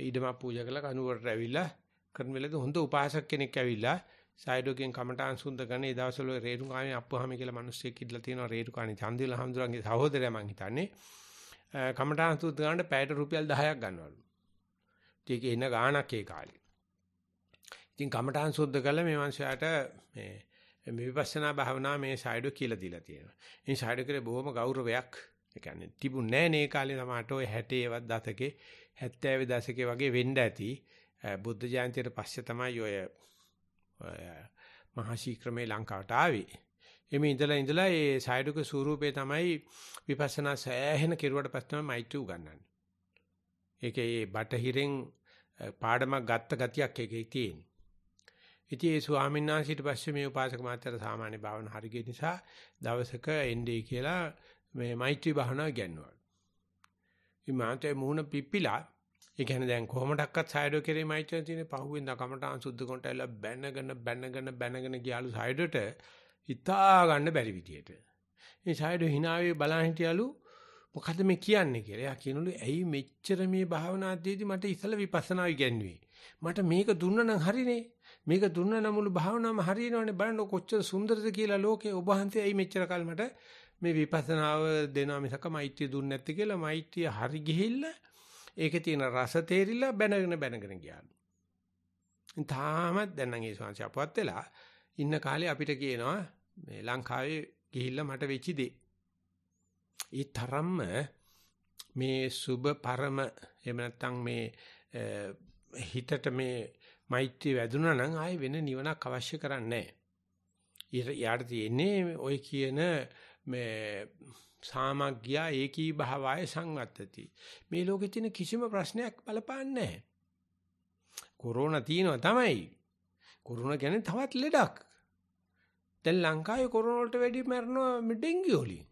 ඊඩමක් පූජා කරලා කනුවරට ඇවිල්ලා කරන වෙලද හොඳ උපාසක කෙනෙක් ඇවිල්ලා සයිඩෝගෙන් කමටාන් සුන්ද කරන ඒ දවස්වල රේරුකාණි අප්පහාමි කියලා මිනිස්සෙක් ඉඳලා තියෙනවා රේරුකාණි චන්දිල හඳුරන්ගේ සහෝදරයා මං හිතන්නේ. කමටාන් සුන්ද ගන්න පැයට රුපියල් 10ක් ගන්නවලු. ඒක එන ගාණක් ඒ කාලේ. ඉතින් කමටහන් සුද්ධ කළා මේ මංශයාට මේ මේ විපස්සනා භාවනා මේ ෂයිඩෝ කියලා දීලා තියෙනවා. මේ ෂයිඩෝ කරේ බොහොම ගෞරවයක්. ඒ කියන්නේ තිබුණේ නැහැ කාලේ තමයි ඔය 60 දශකේ 70 දශකේ වගේ වෙන්න ඇති. බුද්ධ ජයන්තියට පස්සේ තමයි ඔය මහසි ක්‍රමේ ලංකාවට ආවේ. එමේ ඉඳලා ඉඳලා ඒ ෂයිඩෝක ස්වරූපේ තමයි විපස්සනා සෑහෙන කෙරුවට පස්සේ තමයි මෛත්‍රී උගන්වන්නේ. ඒකේ බටහිරෙන් පාඩමක් ගත්ත ගතියක් ඒකේ තියෙන. ඉතින් ඒ ස්වාමීන් වහන්සේ ඊට පස්සේ මේ උපාසක මාත්‍යර සාමාන්‍ය භාවනා හරිය නිසා දවසක එන්නේ කියලා මේ මෛත්‍රී භාවනාව ඉගෙනුවා. ඉමාතේ මුහුණ පිපිලා ඒ කියන්නේ දැන් කොහොමඩක්වත් සයිඩෝ කෙරේ මෛත්‍රිය තියෙන පහුවෙන් දකමටාන් සුද්ධ කොට ඇවිල්ලා බැනගෙන බැනගෙන බැනගෙන ගියාලු සයිඩෝට හිතා ගන්න බැරි විදියට. මේ සයිඩෝ hinaවේ බලන් හිටියලු මොකද මේ කියන්නේ කියලා. එයා කියනලු ඇයි මෙච්චර මේ භාවනාදීදී මට ඉසල විපස්සනා ඉගෙනුවේ. මට මේක දුන්න නම් හරිනේ. මේක දුන්න නමුළු භාවනාවම හරියනවනේ බලන්න කොච්චර සුන්දරද කියලා ලෝකේ ඔබ වහන්සේ ඇයි මෙච්චර කල් මට මේ විපස්සනාව දෙනවා මිසක මෛත්‍රිය දුන්නේ නැති කියලා මෛත්‍රිය හරි ගිහිල්ලා ඒකේ තියෙන රස තේරිලා බැනගෙන බැනගෙන ගියාලු. තාමත් දැන් නම් ඒ ශාංශ අපවත් වෙලා ඉන්න කාලේ අපිට කියනවා මේ ලංකාවේ ගිහිල්ලා මට වෙච්ච දේ. ඒ තරම්ම මේ සුබ පරම එහෙම නැත්නම් මේ හිතට මේ මෛත්‍රිය වැදුනා නම් ආයේ වෙන නිවනක් අවශ්‍ය කරන්නේ නැහැ. යාට තියෙන්නේ ওই කියන මේ සාමග්ගියා ඒකී භාවය සංවත්තති. මේ ලෝකේ තියෙන කිසිම ප්‍රශ්නයක් බලපාන්නේ නැහැ. කොරෝනා තියෙනවා තමයි. කොරෝනා කියන්නේ තවත් ලෙඩක්. දැන් ලංකාවේ කොරෝනා වලට වැඩි මැරෙනවා මේ ඩෙන්ගියෝ වලින්.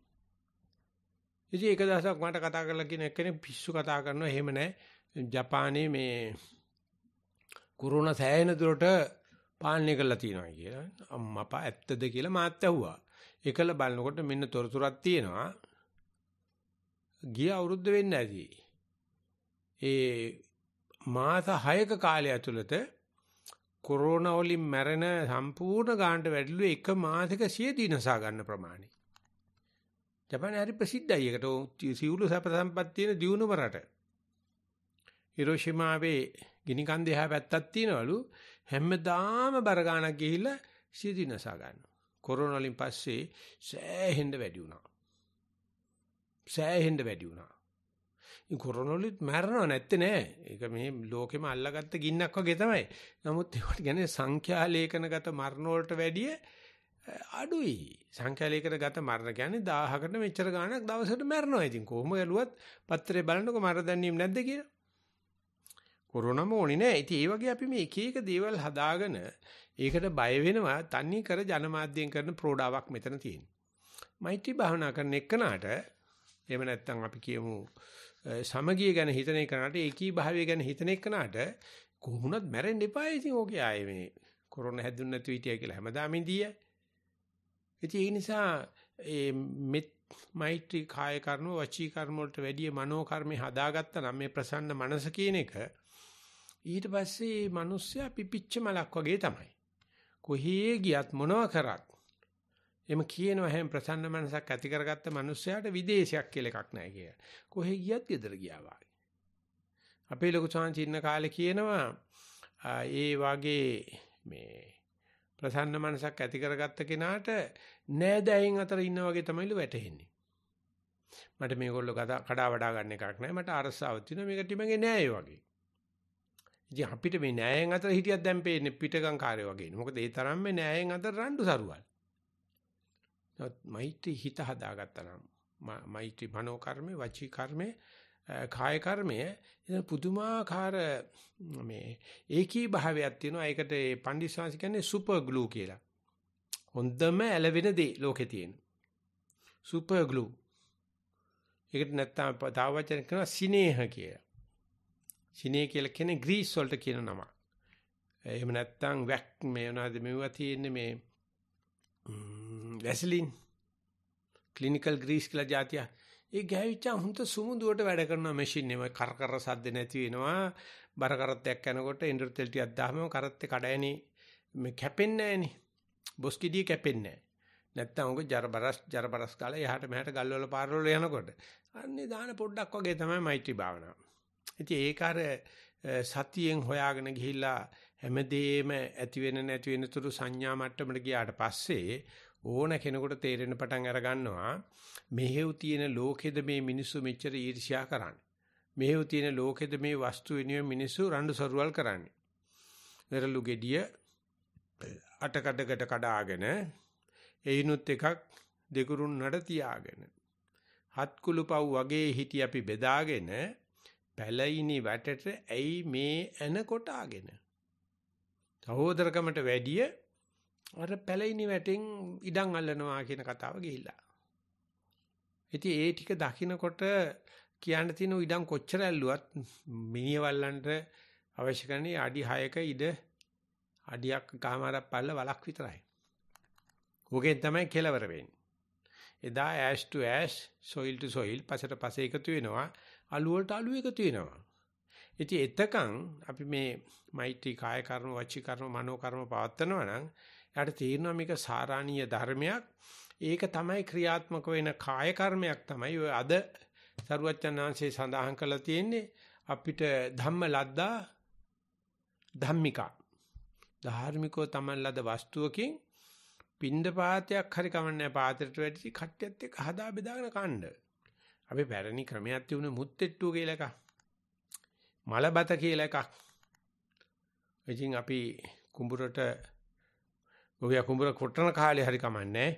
ඉතින් එක දවසක් මට කතා කරලා කියන එක්කෙනෙක් පිස්සු කතා කරනවා එහෙම නැහැ. ජපානයේ මේ කොරෝනා සෑහෙන දුරට පාලනය කරලා තියෙනවා කියලා අම්මා අප්පා ඇත්තද කියලා මාත් ඇහුවා. ඒකල බලනකොට මෙන්න තොරතුරක් තියෙනවා. ගිය අවුරුද්ද වෙන්න ඇති. ඒ මාස 6ක කාලය ඇතුළත කොරෝනා වලින් මැරෙන සම්පූර්ණ ගානට වැඩිලු එක මාසයක 100 දිනසා ගන්න ප්‍රමාණය. ජපානයේ හරි ප්‍රසිද්ධයි. ඒකට සිවුළු සැප සම්පත් තියෙන දියුණුව රට. හිරෝෂිමාවේ ගිනිකන් දෙහා පැත්තක් තියනවලු හැමදාම බර ගානක් ගිහිල්ලා සියදිනසා ගන්නවා. කොරෝනා වලින් පස්සේ සෑහෙන්න වැඩි වුණා. සෑහෙන්න වැඩි වුණා. ඉතින් කොරෝනා වලින් මැරෙනව නැත්තේ නෑ. ඒක මේ ලෝකෙම අල්ලගත්ත ගින්නක් වගේ තමයි. නමුත් ඒකට කියන්නේ සංඛ්‍යාලේඛනගත මරණ වලට වැඩිය අඩුයි. සංඛ්‍යාලේඛනගත මරණ කියන්නේ 1000කට මෙච්චර ගාණක් දවසකට මැරෙනවා. ඉතින් කොහොම ඇලුවත් පත්‍රේ බලනකොට මර දැන්නේම නැද්ද කියලා. කොරෝනම ඕනේ නෑ. ඉතින් ඒ වගේ අපි මේ එක එක දේවල් හදාගෙන ඒකට බය වෙනවා තන්නේ කර ජනමාධ්‍යයෙන් කරන ප්‍රෝඩාවක් මෙතන තියෙනවා. මෛත්‍රී භාවනා කරන එක්කනට එහෙම නැත්නම් අපි කියමු සමගිය ගැන හිතන එක්කනට ඒකී භාවය ගැන හිතන එක්කනට කොහොමුණත් මැරෙන්න එපා. ඉතින් ඕකේ ආයේ මේ කොරෝනා හැදුන්නේ නැතුව හිටියයි කියලා හැමදාම ඉඳියයි. ඉතින් ඒ නිසා ඒ මෙත් මෛත්‍රී කාය කර්ම වචී කර්ම වලට වැඩිය මනෝ කර්මේ හදාගත්තා නම් මේ ප්‍රසන්න මනස කියන එක ඊට පස්සේ මිනිස්සයා පිපිච්ච මලක් වගේ තමයි කොහේ ගියත් මොනවා කරත් එම කියනවා හැම ප්‍රසන්න මනසක් ඇති කරගත්ත මිනිස්සයාට විදේශයක් කියලා එකක් නැහැ කියලා කොහේ ගියත් ගෙදර ගියා වගේ අපේ ලොකු සාංචින්න කාලේ කියනවා ඒ වගේ මේ ප්‍රසන්න මනසක් ඇති කරගත්ත කෙනාට නෑදෑයින් අතර ඉන්නා වගේ තමයිලු වැටෙන්නේ. මට මේගොල්ලෝ කඩා වඩා ගන්න එකක් නෑ. මට අරසාව තියෙනවා මේක ටිමගේ නෑ වගේ. ඉතින් අපිට මේ නෑයන් අතර හිටියක් දැන් පේන්නේ පිටකම් කාර්යය වගේ. මොකද ඒ තරම් මේ නෑයන් අතර රණ්ඩු සරුවල්. නමුත් මෛත්‍රී හිත හදාගත්තා නම් මෛත්‍රී මනෝ කර්මේ, වචී කර්මේ, කාය කර්මයේ ඉතින් පුදුමාකාර මේ ඒකී භාවයක් තියෙනවා. ඒකට ඒ පණ්ඩිස්වාංශ කියන්නේ සුපර් ග්ලූ කියලා. හොඳම ඇලවෙන දේ ලෝකේ තියෙන. Super glue. ඒකට නැත්තම් තව වචන කරනවා සිනේහ කියලා. සිනේ කියලා කියන්නේ ග්‍රීස් වලට කියන නම. එහෙම නැත්තම් වැක් මේ මොනවද මෙවුවා තියෙන්නේ මේ වැසලින් ක්ලිනිකල් ග්‍රීස් කියලා જાතිය. ඒ ගෑවිච්චා හුන්ත සුමුදුවට වැඩ කරන මැෂින් එක කර කර සද්ද නැති වෙනවා බර කරත්තයක් යනකොට ඉන්ටර් තෙල් ටිකක් දාහම කරත්තේ කඩයනේ මේ කැපෙන්නේ නැහනේ බොස්කිඩිය කැපෙන්නේ නැහැ. නැත්තම් උග ජරබරස් ජරබරස් කාලා එහාට මෙහාට ගල්වල පාරවල යනකොට අන්නේ දාන පොඩ්ඩක් වගේ තමයි මෛත්‍රී භාවනාව. ඉතින් ඒක අර සතියෙන් හොයාගෙන ගිහිල්ලා හැමදේම ඇති වෙන නැති වෙනතුරු සංඥා මට්ටමට ගියාට පස්සේ ඕන කෙනෙකුට තේරෙන පටන් අර ගන්නවා මෙහෙව් තියෙන ලෝකෙද මේ මිනිස්සු මෙච්චර ඊර්ෂ්‍යා කරන්නේ. මෙහෙව් තියෙන ලෝකෙද මේ වස්තු වෙනුවෙන් මිනිස්සු රණ්ඩු සරුවල් කරන්නේ. වෙරළු gediya අටකඩකට කඩාගෙන එයිනුත් එකක් දෙකුරුන්නට තියාගෙන හත් කුළුපව් වගේ හිටි අපි බෙදාගෙන පැලයිනි වැටට ඇයි මේ එන කොටාගෙන සහෝදරකමට වැඩිය අර පැලයිනි වැටෙන් ඉඩම් අල්ලනවා කියන කතාව ගිහිල්ලා. ඉතින් ඒ ටික දකින්නකොට කියන්න තියෙන ඉඩම් කොච්චර ඇල්ලුවත් මිනිවල්ලන්ට අවශ්‍ය කරන්නේ අඩි 6ක ඉඩ අඩියක් කමාරක් පල්ල වලක් විතරයි. ඕකෙන් තමයි කෙලවර වෙන්නේ. එදා ash to ash soil to soil පසට පස එකතු වෙනවා අලු වලට අලු එකතු වෙනවා. ඉතින් එතකන් අපි මේ මෛත්‍රී කාය කර්ම වචී කර්ම මනෝ කර්ම පවත්නවා නම් එයාට තේරෙනවා මේක සාරාණීය ධර්මයක්. ඒක තමයි ක්‍රියාත්මක වෙන කාය කර්මයක් තමයි ඔය අද සරුවචනාංශේ සඳහන් කරලා තියෙන්නේ අපිට ධම්ම ලද්දා ධම්මිකා ධාර්මිකව Taman ලද වස්තුවකින් පින්ඳ පාතයක් හරි කවන්නේ පාතයට වැටිසි කට්ටියත් එක්ක හදා බෙදාගෙන කන්න. අපි පැරණි ක්‍රමයක් තිබුණේ මුත්තෙට්ටුව කියලා එකක්. මලබත කියලා එකක්. ඉතින් අපි කුඹුරට ගොවිය කුඹුර කොටන කාලේ හරි කමන්නේ.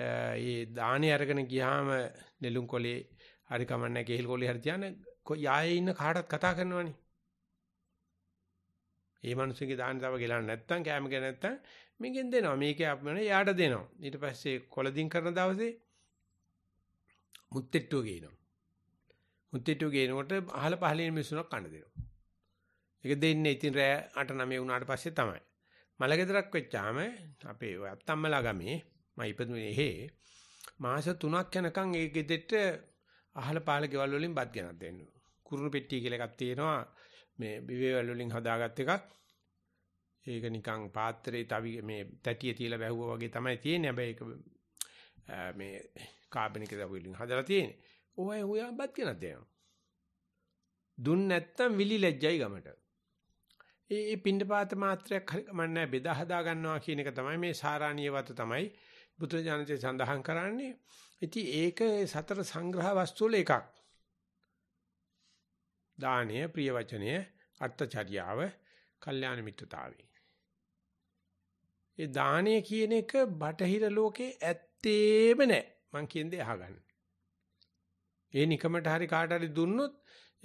ඒ දාණේ අරගෙන ගියාම නෙළුම් කොලේ හරි කමන්නේ, කෙහෙල් කොලේ හරි තියන්නේ. යායේ ඉන්න කාටත් කතා කරනවනේ. ඒ මිනිස්සුන්ගේ දාන තව ගෙලන්නේ නැත්තම් කැම ගෙල නැත්තම් මේකෙන් දෙනවා. මේක අපමණ යාට දෙනවා. ඊට පස්සේ කොළදින් කරන දවසේ මුත්තෙට්ටුව ගේනවා. මුත්තෙට්ටුව ගේනකොට අහල පහලින් මිනිස්සුන්ක් කන්න දෙනවා. ඒක දෙන්නේ ඉතින් රෑ 8 9 වුණාට පස්සේ තමයි. මලගෙදරක් වෙච්චාම අපේ අත්තම්මලා ගමේ මම ඉපදුනේ එහෙ මාස 3ක් යනකම් ඒ ගෙදෙට්ට අහල පහල ගෙවල් වලින් බත් ගෙනත් දෙන්නවා. කුරුණු පෙට්ටිය කියලා එකක් තියෙනවා. මේ බිවේවල් වලින් හදාගත් එකක්. ඒක නිකන් පාත්‍රයේ තවි මේ තැටිය තියලා වැහුවා වගේ තමයි තියෙන්නේ. හැබැයි ඒක මේ කාබනික දවල් වලින් හදලා තියෙන්නේ. ඔය හොයාපත් කෙනක් දෙනවා. දුන්න නැත්තම් විලි ලැජ්ජයි ගමට. ඒ ඒ පින්ඩපාත මාත්‍රයක් හරි කමන්නේ බෙදා හදා ගන්නවා කියන එක තමයි මේ සාරාණීය වත තමයි බුදුරජාණන්සේ සඳහන් කරන්නේ. ඉතින් ඒක සතර සංග්‍රහ වස්තු වල එකක්. දානය, ප්‍රිය වචනය, අර්ථචර්යාව, කල්යාණ මිත්‍රතාවය. ඒ දානය කියන එක බටහිර ලෝකේ ඇත්තේම නැහැ. මං කියන දේ අහගන්න. ඒ නිකමට හරි කාට හරි දුන්නොත්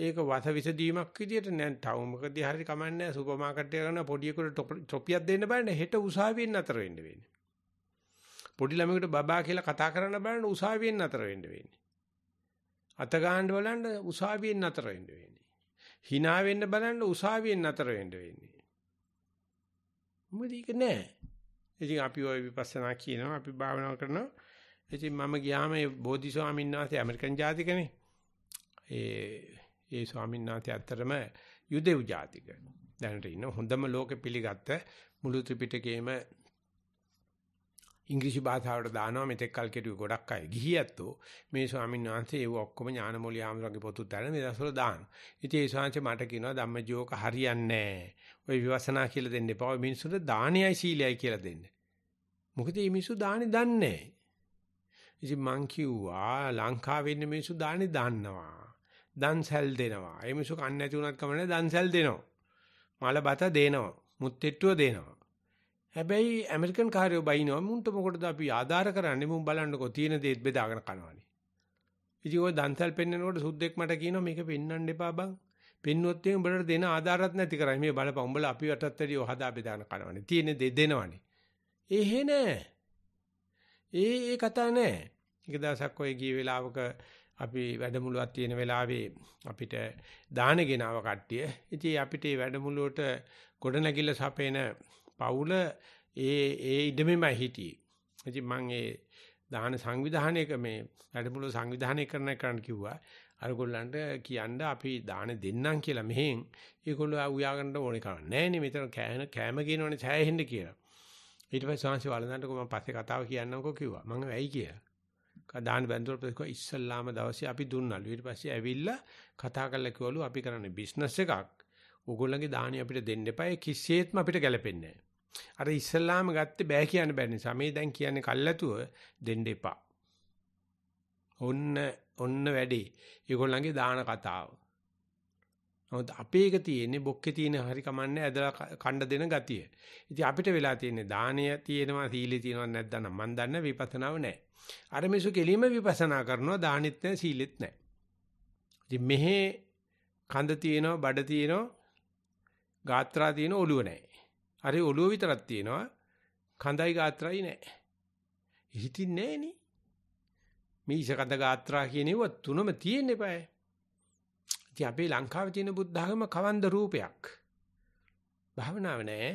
ඒක වස විසදීමක් විදියට නෑ තවමකදී හරි කමන්නේ නෑ සුපර් මාකට් එකට යන පොඩියෙකුට ටොපියක් දෙන්න බෑනේ හෙට උසාවියෙන් අතර වෙන්න වෙන්නේ. පොඩි ළමයෙකුට බබා කියලා කතා කරන්න බෑනේ උසාවියෙන් අතර වෙන්න වෙන්නේ. අත ගන්න බලන්න උසාවියෙන් අතර වෙන්න වෙන්නේ. hina වෙන්න බලන්න උසාවියෙන් නතර වෙන්න වෙන්නේ. මොකද ඒක නෑ. ඉතින් අපි ওই විපස්සනා කියනවා අපි භාවනා කරනවා. ඉතින් මම ගියාම ඒ බෝධි ස්වාමීන් වහන්සේ ඇමරිකන් ජාතිකනේ. ඒ ඒ ස්වාමීන් වහන්සේ ඇත්තටම යුදෙව් ජාතික. දැනට ඉන්න හොඳම ලෝකෙ පිළිගත්ත මුළු ත්‍රිපිටකයේම ඉංග්‍රීසි භාෂාවට දානවා මෙතෙක් කල් කෙටුවේ ගොඩක් අය ගිහියැත්තෝ මේ ස්වාමීන් වහන්සේ ඒව ඔක්කොම ඥානමෝලි ආමරගේ පොතු තැන මේ දවස්වල දානවා. ඉතින් ඒ ස්වාමීන් මට කියනවා ධම්මජෝක හරියන්නේ ඔය විවසනා කියලා දෙන්න එපා. ඔය මිනිස්සුන්ට දානෙයි සීලයයි කියලා දෙන්න. මොකද මේ මිනිස්සු දානේ දන්නේ ඉතින් මං කිව්වා ලංකාවේ ඉන්න මිනිස්සු දානේ දන්නවා. දන්සල් දෙනවා. ඒ මිනිස්සු කන්නේ නැති උනත් කමන්නේ දන්සල් දෙනවා. මල බත දෙනවා. මුත්ෙට්ටුව දෙනවා. හැබැයි ඇමරිකන් කාර්යෝ බයිනෝ මුන්ට මොකටද අපි ආධාර කරන්නේ මුන් බලන්නකෝ තියෙන දේත් බෙදාගෙන කනවනේ. ඉතින් ඔය දන්සල් පෙන්නනකොට සුද්දෙක් මට කියනවා මේක පෙන්වන්න එපා බං. පෙන්වුවොත් එimhe උඹලට දෙන ආධාරات නැති කරයි. මේ බලපන් උඹලා අපි වටත් ඇරිය ඔය හදා බෙදාගෙන කනවනේ. තියෙන දේ දෙනවනේ. එහෙ නෑ. ඒ ඒ කතා නෑ. එක දවසක් ඔය ගිය වෙලාවක අපි වැඩමුළුවක් තියෙන වෙලාවේ අපිට දාන ගෙනාව කට්ටිය. ඉතින් අපිට මේ වැඩමුළුවට ගොඩනැගිල්ල සපේන පවුල ඒ ඒ ඉඩමෙම හිටියේ. ඉතින් මම ඒ දාන සංවිධානයක මේ වැඩමුළු සංවිධානය කරන කරන්න කිව්වා. අරගොල්ලන්ට කියන්න අපි දාන දෙන්නම් කියලා මෙහෙන් ඒගොල්ලෝ උයා ගන්න ඕනේ කරන්නේ නැහැ නේ මෙතන කෑම කෑම කියනෝනේ සෑහෙන්න කියලා. ඊට පස්සේ සාංශි වළඳන්ටකෝ මම පස්සේ කතාව කියන්නම්කෝ කිව්වා. මම ඇයි කියලා. දාන බැඳුවල් පස්සේ ඉස්සල්ලාම දවසේ අපි දුන්නලු. ඊට පස්සේ ඇවිල්ලා කතා කරලා කිව්වලු අපි කරන්නේ බිස්නස් එකක්. ඕගොල්ලන්ගේ දාණි අපිට දෙන්න එපා. ඒ කිසිසේත්ම අපිට ගැලපෙන්නේ නැහැ. අර ඉස්ලාම ගත්තේ බෑ කියන්න බැරි නිසා මේ දැන් කියන්නේ කල්ැතුව දෙන්න එපා. ඔන්න ඔන්න වැඩි. ඒගොල්ලන්ගේ දාන කතාව. නමුත් අපේ එක තියෙන්නේ බොක්කේ තියෙන හරි කමන්නේ ඇදලා කණ්ඩ දෙන ගතිය. ඉතින් අපිට වෙලා තියෙන්නේ දානය තියෙනවා සීලය තියෙනවා නැත්නම් මන් දන්න විපස්සනාව නැහැ. අර මිසු කෙලිම විපස්සනා කරනවා දානෙත් නැහැ සීලෙත් නැහැ. ඉතින් මෙහි කඳ තියෙනවා බඩ තියෙනවා ගාත්‍රා තියෙන ඔළුව නැහැ. හරි ඔළුව විතරක් තියෙනවා. කඳයි ගාත්‍රායි නැහැ. හිතින් නැහෙනේ. මේ ඉසකඳ ගාත්‍රා කියන ඒවා තුනම තියෙන්න eBay. ඉතින් අපේ ලංකාවේ තියෙන බුද්ධ ධර්ම කවන්ද රූපයක්. භාවනාව නැහැ.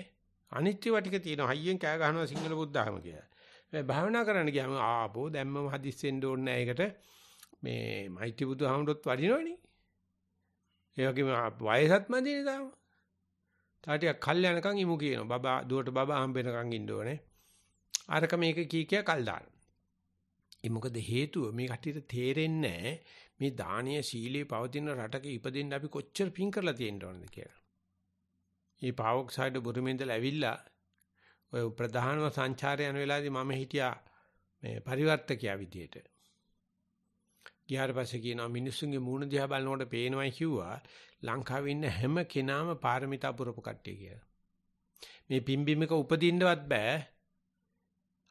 අනිත්‍යව ටික තියෙනවා. හයියෙන් කෑ ගහනවා සිංහල බුද්ධ ධර්ම කියලා. මේ භාවනා කරන්න ගියාම ආපෝ දැම්මම හදිස්සෙන්න ඕනේ නැහැ. ඒකට මේ මෛත්‍රී බුදුහාමුදුරුවොත් වඩිනවනේ. ඒ වගේම වයසත් මැදිනේ තාම. තා ටිකක් කල් යනකම් ඉමු කියනවා. බබා දුවට බබා හම්බ වෙනකම් ඉන්න ඕනේ. අරක මේක කී කියා කල් දානවා. ඒ මොකද හේතුව මේ කටියට තේරෙන්නේ මේ දානීය සීලයේ පවතින රටක ඉපදෙන්න අපි කොච්චර පින් කරලා තියෙන්න ඕනද කියලා. මේ පාවොක් සයිඩ් බුරුමෙන්දල ඇවිල්ලා ඔය ප්‍රධානම සංචාරය යන වෙලාවේදී මම හිටියා මේ පරිවර්තකයා විදියට. ගියාට පස්සේ කියනවා මිනිස්සුන්ගේ මූණ දිහා බලනකොට පේනවයි කිව්වා ලංකාවේ ඉන්න හැම කෙනාම පාරමිතා පුරපු කට්ටිය කියලා. මේ පිම්බිමක උපදින්නවත් බෑ.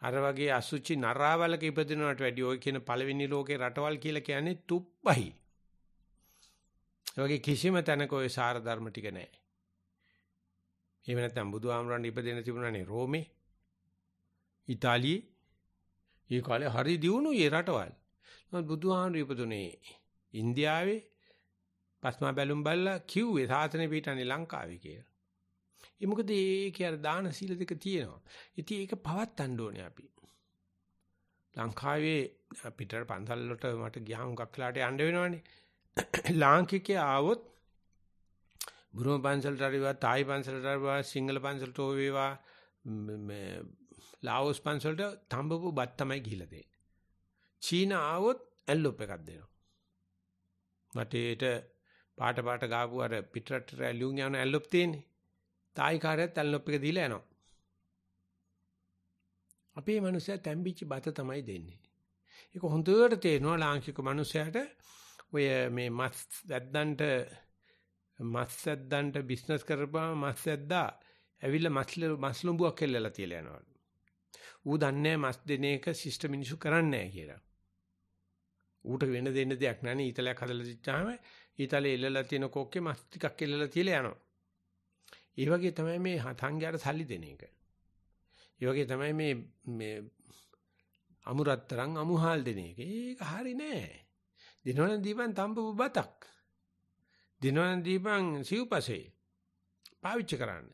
අර වගේ අසුචි නරාවලක ඉපදිනවට වැඩිය ඔය කියන පළවෙනි ලෝකේ රටවල් කියලා කියන්නේ තුප්පහයි. ඒ වගේ කිසිම තැනක ඔය සාර ධර්ම ටික නැහැ. එහෙම නැත්නම් බුදුහාමරන් ඉපදෙන තිබුණානේ රෝමේ, ඉතාලියේ. ඒ කාලේ හරි දියුණුයි රටවල්. නමුත් බුදුහාමර ඉපදුනේ ඉන්දියාවේ පස්මා බැලුම් බල්ලා කිව්වේ සාසනේ පිටන්නේ ලංකාවේ කියලා. ඒ මොකද ඒකේ අර දාන සීල දෙක තියෙනවා. ඉතින් ඒක පවත්තන්න ඕනේ අපි. ලංකාවේ පිටර පන්සල් වලට මට ගියාම හුඟක් වෙලාට යන්න වෙනවනේ. ලාංකිකය ආවොත් බුරුම පන්සලට ආවා, තායි පන්සලට ආවා, සිංහල පන්සලට ඕවේවා මේ ලාඕස් පන්සලට තඹපු බත් තමයි ගිහිලා දෙන්නේ. චීන ආවොත් ඇල්ලොප් එකක් දෙනවා. මට ඒට පාට පාට ගාපු අර පිටරට ලුන් යන ඇල්ලොප් තියෙන්නේ. තායි කාර්යයත් ඇල්ලොප් එක දීලා යනවා. අපේ මිනිස්සයා තැම්බිච්ච බත තමයි දෙන්නේ. ඒක හොඳට තේරෙනවා ලාංකික මිනිස්සයාට ඔය මේ මස් වැද්දන්ට මස් වැද්දන්ට බිස්නස් කරපුවාම මස් වැද්දා ඇවිල්ලා මස්ල මස්ලොඹුවක් කෙල්ලලා තියලා යනවලු. ඌ දන්නේ මස් දෙන එක සිස්ටම් මිනිසු කරන්නේ නැහැ කියලා. ඌට වෙන දෙන්න දෙයක් නැණ ඊතලයක් හදලා දිච්චාම ඊතලේ ඉල්ලලා තියෙන කොක්කේ මස් ටිකක් ඉල්ලලා තියලා යනවා. ඒ වගේ තමයි මේ සංඝයාට සල්ලි දෙන එක. ඒ වගේ තමයි මේ මේ අමුරත්තරන් අමුහාල් දෙන එක. ඒක හරි නෑ. දිනවන දීපන් තම්බු බතක්. දිනවන දීපන් සිව්පසේ පාවිච්චි කරන්න.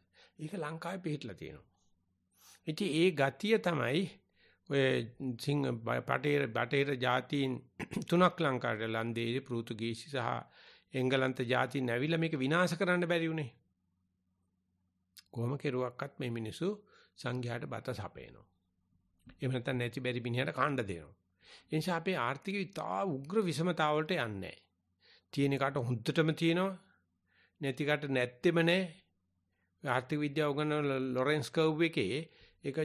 ඒක ලංකාවේ පිටලා තියෙනවා. ඉතින් ඒ ගතිය තමයි ඔය සිංහ බටේර බටේර જાතීන් තුනක් ලංකාවේ ලන්දේසි පෘතුගීසි සහ එංගලන්ත ජාතින් ඇවිල්ලා මේක විනාශ කරන්න බැරි වුණේ. කොහොම කෙරුවක්වත් මේ මිනිස්සු සංඝයාට බත සපේනවා. එහෙම නැත්නම් නැති බැරි මිනිහට කාණ්ඩ දෙනවා. ඒ නිසා අපේ ආර්ථික විතා උග්‍ර විෂමතාව වලට යන්නේ නැහැ. තියෙන එකට හොඳටම තියෙනවා. නැති කට නැත්තේම නැහැ. ආර්ථික විද්‍යාව උගන්වන ලොරෙන්ස් කර්ව් එකේ ඒක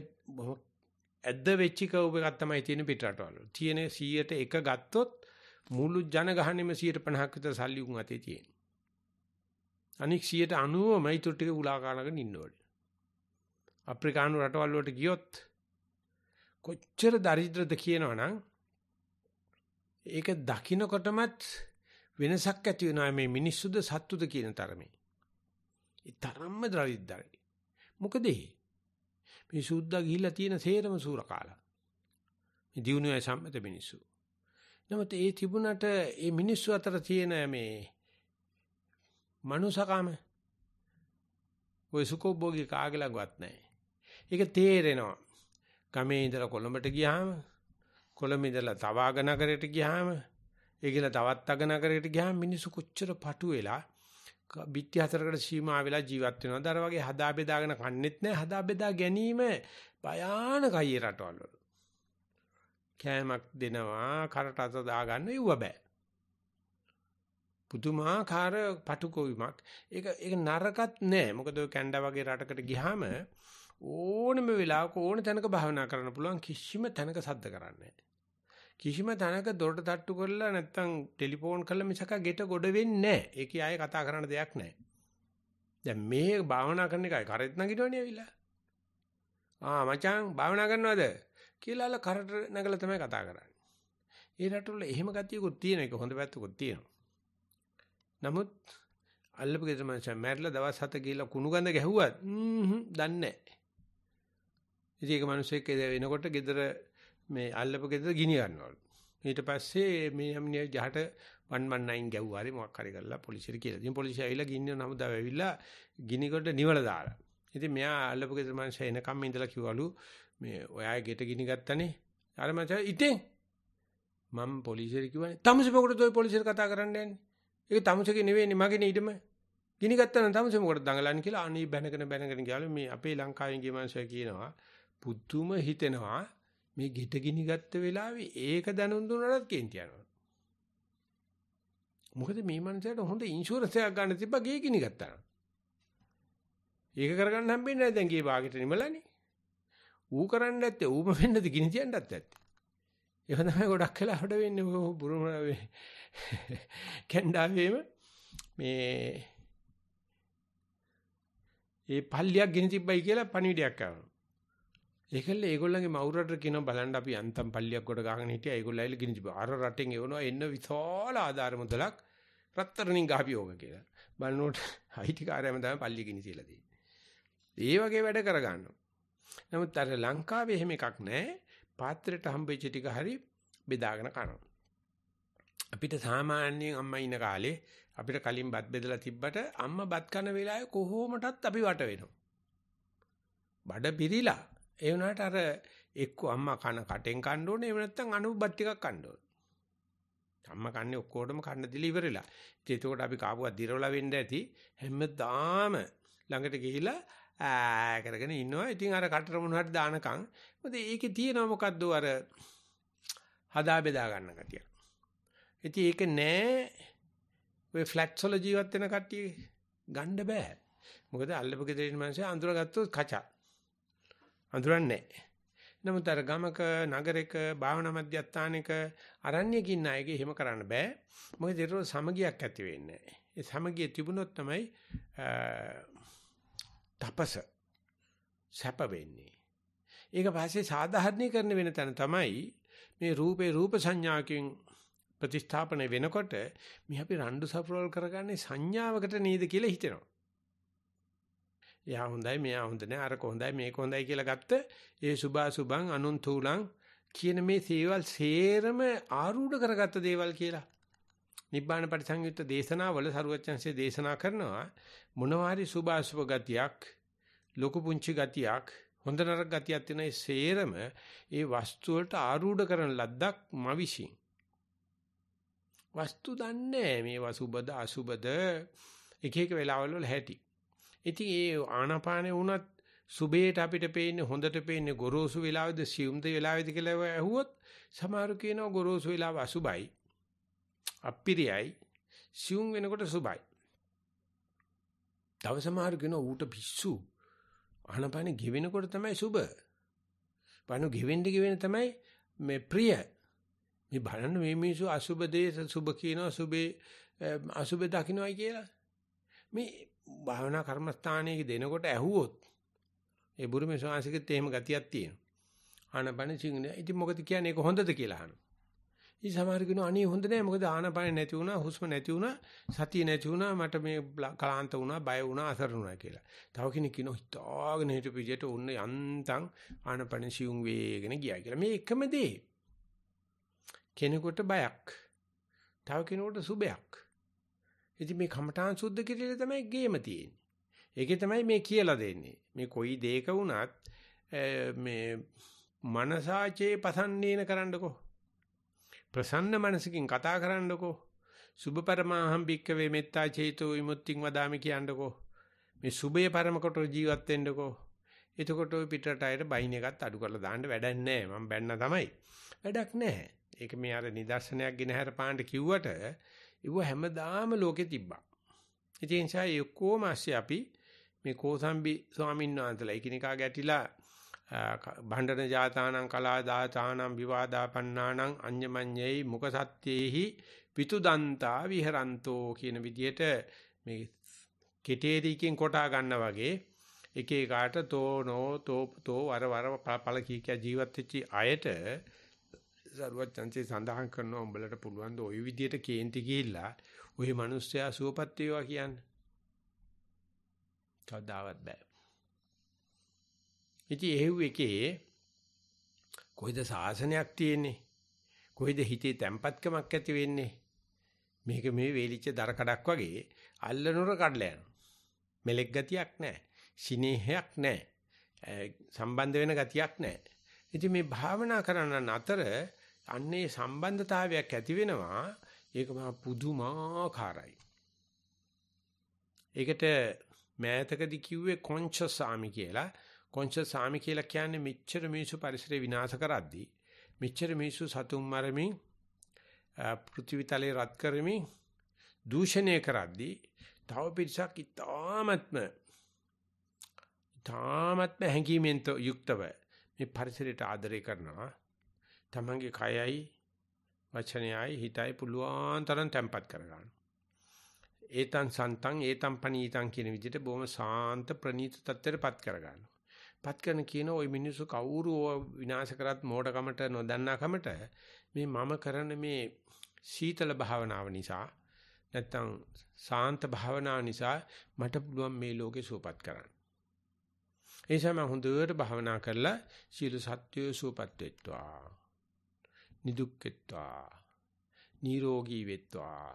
ඇද්ද වෙච්ච කර්ව් එකක් තමයි තියෙන පිටරටවල. තියෙන 100ට 1 ගත්තොත් මුළු ජනගහණයම 150ක් විතර සල්ලි උන් අතේ තියෙන. අනික 90ම ඊටු ටික උලා කාණගෙන ඉන්න ඕනේ. අප්‍රිකානු රටවල් වලට ගියොත් කොච්චර දරිද්‍රද කියනවනම් ඒක දකින්නකොටමත් වෙනසක් ඇති වෙනවා මේ මිනිස්සුද සත්තුද කියන තරමේ. ඒ තරම්ම දරිද්දරයි. මොකද මේ සුද්ධා ගිහිල්ලා තියෙන සේරම සූර කාලා. මේ දිනුවේ සම්මත මිනිස්සු. නමුත් ඒ තිබුණට ඒ මිනිස්සු අතර තියෙන මේ මනුසකම ඔය සුකෝබෝගේ කාගලඟවත් නැහැ. ඒක තේරෙනවා. ගමේ ඉඳලා කොළඹට ගියාම කොළඹ ඉඳලා තව අගනගරයට ගියාම ඒකල තවත් අගනගරයට ගියාම මිනිස්සු කොච්චර පටු වෙලා බිත්ති හතරකට සීමා වෙලා ජීවත් වෙනවාද අර වගේ හදා බෙදාගෙන කන්නෙත් නැහැ හදා බෙදා ගැනීම භයානකයි රටවල කෑමක් දෙනවා කරට අත දාගන්න යුව බෑ. පුදුමාකාර පටුකොවිමක්. ඒක ඒක නරකත් නෑ. මොකද ඔය කැනඩා වගේ රටකට ගියාම ඕනම වෙලාවක ඕන තැනක භාවනා කරන්න පුළුවන් කිසිම තැනක සද්ද කරන්නේ කිසිම තැනක දොරට තට්ටු කරලා නැත්තම් ටෙලිෆෝන් කරලා මිසක ගෙට ගොඩ වෙන්නේ නෑ. ඒකේ ආයේ කතා කරන්න දෙයක් නෑ. දැන් මේ භාවනා කරන එකයි කරෙත් නැගිටවනේ ඇවිල්ලා. ආ මචං භාවනා කරනවද? කියලා අල කරට නැගලා තමයි කතා කරන්නේ. ඒ රටවල එහෙම ගතියකුත් තියෙන එක හොඳ පැත්තකුත් තියෙනවා. නමුත් අල්ලපු ගෙදර මනුස්සයා මැරිලා දවස් 7 ගිහලා කුණු ගඳ ගැහුවත් හ්ම් දන්නේ නැහැ. ඉතින් ඒක මිනිස්සෙක් එනකොට ගෙදර මේ අල්ලපු ගෙදර ගිනි ගන්නවලු. ඊට පස්සේ මේ යම්නිය ජහට 119 ගැව්වා හරි මොකක් හරි කරලා පොලිසියට කියලා. ඉතින් පොලිසිය ඇවිල්ලා ගින්න නමුදා ඇවිල්ලා ගිනි කොට නිවල දාලා. ඉතින් මෙයා අල්ලපු ගෙදර මිනිස්සයා එනකම් ඉඳලා කිව්වලු මේ ඔයා ගෙට ගිනි ගත්තනේ. අර මචං ඉතින් මම පොලිසියට කිව්වනේ. තමුසේ පොකට තෝ පොලිසියට කතා කරන්න යන්නේ. ඒක තමුසේගේ නෙවෙයිනේ මගේනේ ඊටම. ගිනි ගත්තා නම් තමුසේ මොකටද දඟලන්නේ කියලා අනේ බැනගෙන බැනගෙන ගියාලු මේ අපේ ලංකාවේ ගිය මනුස්සය කියනවා පුදුම හිතෙනවා මේ ගෙට ගිනි ගත්ත වෙලාවේ ඒක දැනුම් දුන්නාට කේන්ති යනවා. මොකද මේ මනුස්සයාට හොඳ ඉන්ෂුරන්ස් එකක් ගන්න තිබ්බා ගේ ගිනි ගත්තා. ඒක කරගන්න හම්බෙන්නේ නැහැ දැන් ගේ භාගෙට නිමලානේ. ඌ කරන්න නැත්තේ ඌම වෙන්නද ගිනි තියන්නත් නැත්තේ. ඒක තමයි ගොඩක් වෙලාවට වෙන්නේ බුරුම කැන්ඩාවේම මේ ඒ පල්ලියක් ගෙන තිබ්බයි කියලා පණිවිඩයක් ආවා. ඒකල්ල ඒගොල්ලන්ගේ මවුරට කියනවා බලන්න අපි අන්තම් පල්ලියක් කොට ගහගෙන හිටියා ඒගොල්ලෝ ඇවිල්ලා ගෙන තිබ්බා. අර රටෙන් එවනවා එන්න විශාල ආධාර මුදලක් රත්තරණින් ගහපි ඕක කියලා. බලනකොට අයිතිකාරයම තමයි පල්ලිය ගෙන තියලා තියෙන්නේ. ඒ වගේ වැඩ කරගන්නවා. නමුත් අර ලංකාවේ එහෙම එකක් නැහැ. පාත්‍රයට හම්බෙච්ච ටික හරි බෙදාගෙන කනවා. අපිට සාමාන්‍යයෙන් අම්මා ඉන්න කාලේ අපිට කලින් බත් බෙදලා තිබ්බට අම්මා බත් කන වෙලාවේ කොහොමටත් අපි වට වෙනවා. බඩ පිරීලා ඒ වුණාට අර එක්ක අම්මා කන කටෙන් කන්න ඕනේ එහෙම නැත්නම් අනුබත් ටිකක් කන්න ඕනේ. අම්මා කන්නේ ඔක්කොටම කන්න දීලා ඉවරලා. ඉතින් එතකොට අපි කාපුවා දිරවලා වෙන්න ඇති හැමදාම ළඟට ගිහිලා ඈ කරගෙන ඉන්නවා. ඉතින් අර කටර මොනවට දානකම්. මොකද ඒකේ තියෙනවා මොකද්ද අර හදා බෙදා ගන්න කතිය. ඉතින් ඒක නෑ ඔය ෆ්ලැට්ස් වල ජීවත් වෙන කට්ටිය ගන්න බෑ. මොකද අල්ලපු ගෙදරින් මිනිස්සු අඳුරගත්තොත් කචා. අඳුරන්නේ නෑ. නමුත් අර ගමක නගරයක භාවනා මධ්‍යස්ථානයක අරණ්‍යකින් නායකේ එහෙම කරන්න බෑ. මොකද ඒක සමගියක් ඇති වෙන්නේ නෑ. ඒ සමගිය තිබුණොත් තමයි තපස සැප වෙන්නේ. ඒක පස්සේ සාධාරණීකරණ වෙන තැන තමයි මේ රූපේ රූප සංඥාකින් ප්‍රතිස්ථාපනය වෙනකොට මේ අපි රණ්ඩු සපරවල් කරගන්නේ සංඥාවකට නේද කියලා හිතෙනවා. එයා හොඳයි මෙයා හොඳ නෑ අරක හොඳයි මේක හොඳයි කියලා ගත්ත ඒ සුභා සුභං අනුන්තුලං කියන මේ සේවල් සේරම ආරූඪ කරගත්ත දේවල් කියලා. නිබ්බාන පරිසංයුත්ත දේශනාවල සරුවච්චන්සේ දේශනා කරනවා මොනවාරි සුභාසුභ ගතියක් ලොකු පුංචි ගතියක් හොඳ නරක ගතියක් තියෙන ඒ සේරම ඒ වස්තු වලට ආරූඪ කරන ලද්දක් මවිසින් වස්තු දන්නේ මේ වසුබද අසුබද එක එක වෙලාවල් වල හැටි ඉතින් ඒ ආනාපානේ වුණත් සුබේට අපිට පේන්නේ හොඳට පේන්නේ ගොරෝසු වෙලාවේද සියුම්ද වෙලාවේද කියලා ඇහුවොත් සමහරු කියනවා ගොරෝසු වෙලාව අසුබයි අපිරියයි සියුම් වෙනකොට සුබයි. තව සමහර කෙනා ඌට පිස්සු. ආනපනේ ගෙවෙනකොට තමයි සුබ. පණු ගෙවෙන්න ගෙවෙන තමයි මේ ප්‍රිය. මේ බලන්න මේ මිනිස්සු අසුබ දේශ සුබ කියනවා සුබේ අසුබ දකින්නයි කියලා. මේ භාවනා කර්මස්ථානයේ දෙනකොට ඇහුවොත් ඒ බුරුමේ ශාසිකෙත් එහෙම ගතියක් තියෙනවා. ආනපනේ සිංහනේ. ඉතින් මොකද කියන්නේ ඒක හොඳද කියලා අහනවා. ඉතින් සමහර කෙනා අනේ හොඳ නෑ මොකද ආනපන නැති වුණා හුස්ම නැති වුණා සතිය නැති වුණා මට මේ කලාන්ත වුණා බය වුණා අසරණ වුණා කියලා. තව කෙනෙක් කියනවා හිතාගෙන හිටපු විදියට ඔන්න යන්තම් ආනපන සියුම් වේගෙන ගියා කියලා. මේ එකම දේ. කෙනෙකුට බයක්. තව කෙනෙකුට සුබයක්. ඉතින් මේ කමඨාන් සුද්ධ කිරීල තමයි ගේම තියෙන්නේ. ඒකේ තමයි මේ කියලා දෙන්නේ. මේ කොයි දෙයක වුණත් මේ මනසාචේ පසන්නේන කරන්නකෝ ප්‍රසන්න මනසකින් කතා කරන්නකෝ. සුභ පරමාහම් භික්කවේ මෙත්තා චේතෝ විමුක්තිං වදාමි කියන්නකෝ. මේ සුභයේ පරම කොට ජීවත් වෙන්නකෝ. එතකොට ওই පිටරට අයර බයින් එකත් අඩු කරලා දාන්න වැඩක් නැහැ. මම බැන්න තමයි. වැඩක් නැහැ. ඒක මේ අර නිදර්ශනයක් ගෙන හැර පාන්න කිව්වට ඌව හැමදාම ලෝකෙ තිබ්බා. ඉතින් ඒ නිසා එක්කෝම ASCII අපි මේ කෝසම්බි ස්වාමීන් වහන්සේලා එකිනෙකා ගැටිලා භණ්ඩන ජාතානං කලා දාතානං විවාදාපන්නානං අඤ්ඤමඤ්ඤේයි මුක සත්‍යෙහි පිතුදන්තා විහරන්තෝ කියන විදිහට මේ කෙටේරීකින් කොටා ගන්නා වගේ එක එකාට තෝනෝ තෝපතෝ වර වර පළ කීකිය ජීවත් වෙච්ච අයට සරුවචන්සේ සඳහන් කරනවා උඹලට පුළුවන් ද ওই විදියට කේන්ති ගිහිල්ලා ওই මිනිස්සයා සුවපත් වේවා කියන්නේ. කවදාවත් බෑ. ඉතින් එහෙව් එකේ කොයිද සාසනයක් තියෙන්නේ? කොයිද හිතේ තැම්පත්කමක් ඇති වෙන්නේ? මේක මේ වේලිච්ච දර කඩක් වගේ අල්ලනුර කඩලා යනවා. මෙලෙක් ගතියක් නැහැ. සිනේහයක් නැහැ. සම්බන්ධ වෙන ගතියක් නැහැ. ඉතින් මේ භාවනා කරන අතර අන්නේ සම්බන්ධතාවයක් ඇති වෙනවා. ඒක මහා පුදුමාකාරයි. ඒකට මෑතකදී කිව්වේ කොන්ෂස් ආමි කියලා කොන්ෂස් සාමි කියලා කියන්නේ මෙච්චර මිනිස්සු පරිසරය විනාශ කරද්දී මෙච්චර මිනිස්සු සතුන් මරමින් පෘථිවිතලේ රත් කරමින් දූෂණය කරද්දී තව පිරිසක් ඉතාමත්ම ඉතාමත්ම හැඟීමෙන් යුක්තව මේ පරිසරයට ආදරය කරනවා තමන්ගේ කයයි වචනයයි හිතයි පුළුවන් තරම් තැම්පත් කරගන්න. ඒතන් සන්තං ඒතම් පනීතං කියන විදිහට බොහොම සාන්ත ප්‍රනීත තත්ත්වයටපත් කරගන්නවා. පත් කරන කියන ওই මිනිස්සු කවුරු විනාශ කරත් මෝඩකමට නොදන්නාකමට මේ මම කරන මේ සීතල භාවනාව නිසා නැත්තම් සාන්ත භාවනාව නිසා මට පුළුවන් මේ ලෝකේ සුවපත් කරන්න. ඒ නිසා මම හොඳට භාවනා කරලා සීල සත්‍යය සුවපත් වෙත්වා. නිදුක්කෙත්වා. නිරෝගී වෙත්වා.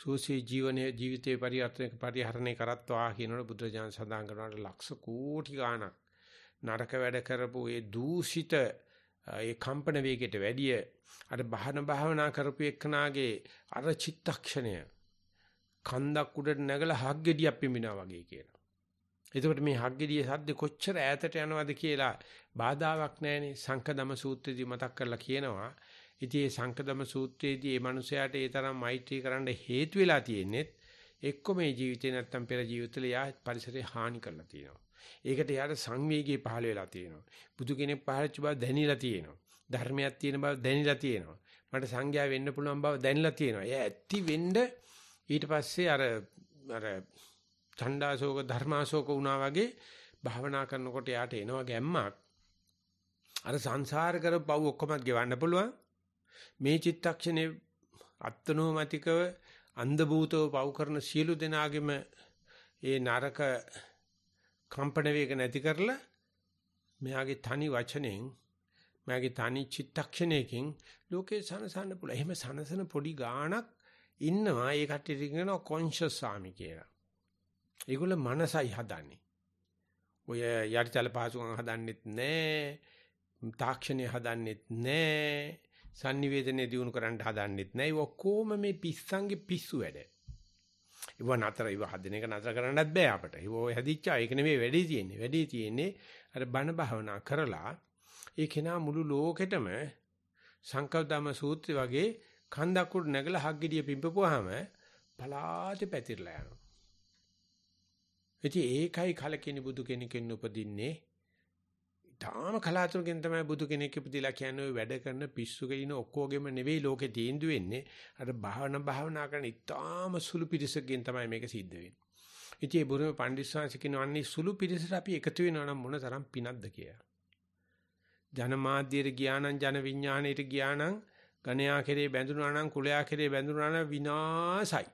සෝසේ ජීවනයේ ජීවිතේ පරිවර්තනය පරිහරණය කරත්වා කියනකොට බුදුරජාණන් සඳහන් කරනවාට ලක්ෂ කෝටි ගාණක් නරක වැඩ කරපු ඒ දූෂිත ඒ කම්පන වේගයට වැඩිය අර බහන භාවනා කරපු එක්කනාගේ අර චිත්තක්ෂණය කන්දක් උඩට නැගලා හග්ගෙඩියක් පිඹිනා වගේ කියලා. එතකොට මේ හග්ගෙඩිය සද්ද කොච්චර ඈතට යනවද කියලා බාධාවක් නැහැනේ සංකදම සූත්‍රයේදී මතක් කරලා කියනවා. ඉතින් මේ සංකදම සූත්‍රයේදී මේ මිනිසයාට ඒ තරම් මෛත්‍රී කරන්න හේතු වෙලා තියෙන්නේ එක්ක මේ ජීවිතේ නැත්තම් පෙර ජීවිතවල යා පරිසරේ හානි කරලා තියෙනවා. ඒකට යාට සංවේගී පහළ වෙලා තියෙනවා. බුදු කෙනෙක් පහළච්ච බව දැනিলা තියෙනවා. ධර්මයක් තියෙන බව දැනিলা තියෙනවා. මට සංඥා වෙන්න පුළුවන් බව දැනিলা තියෙනවා. ඒ ඇති වෙන්න ඊට පස්සේ අර අර ඡණ්ඩාශෝක ධර්මාශෝක වුණා වගේ භාවනා කරනකොට යාට එනවා ගැම්මක්. අර සංසාර කරපු පව් ඔක්කොමත් ගෙවන්න පුළුවන්. මේ චිත්තක්ෂණේ අත්නෝමතිකව අන්ධ භූතව පව් කරන සියලු දෙනාගෙම ඒ නරක කම්පන වේග නැති කරලා මෙයාගේ තනි වචනෙන් මෙයාගේ තනි චිත්තක්ෂණයකින් ලෝකේ සනසන්න පුළුවන්. එහෙම සනසන පොඩි ගාණක් ඉන්නවා ඒ කට්ටියට කියනවා කොන්ෂස් සාමි කියලා. ඒගොල්ල මනසයි හදන්නේ. ඔය යටිතල පහසුකම් හදන්නෙත් නැහැ. තාක්ෂණය හදන්නෙත් නැහැ. sannivedanaye දිනු කරන්න හදන්නෙත් නැහැ. ඔක්කොම මේ පිස්සන්ගේ පිස්සු වැඩ. ඉව නතර ඉව හදන එක නතර කරන්නත් බෑ අපට. ඉව හැදිච්චා ඒක නෙමෙයි වැඩේ තියෙන්නේ. වැඩේ තියෙන්නේ අර බණ භාවනා කරලා ඒ කෙනා මුළු ලෝකෙටම සංකල්පදම සූත්‍රය වගේ කන්දක් උඩ නැගලා හග්ගෙඩිය පිම්පපුවාම පලාතේ පැතිරලා යනවා. ඉතින් ඒකයි කලකිනි බුදු කෙනකින් උපදින්නේ තාම කලාතුරකින් තමයි බුදු කෙනෙක් ඉපදිලා කියන්නේ ඔය වැඩ කරන පිස්සුක ඉන ඔක්කොගෙම නෙවෙයි ලෝකේ තීන්දුව වෙන්නේ අර භාවනා භාවනා කරන ඉතාම සුළු පිරිසකින් තමයි මේක සිද්ධ වෙන්නේ. ඉතින් ඒ බුරුම පඬිස්සවාංශ කියනවන්නේ සුළු පිරිසට අපි එකතු වෙනවා නම් මොන තරම් පිනක්ද කියලා. ජනමාධ්‍යයට ගියා නම් ජන විඥාණයට ගියා නම් ගණයා කෙරේ බැඳුනා නම් කුලයා කෙරේ බැඳුනා නම් විනාසයි.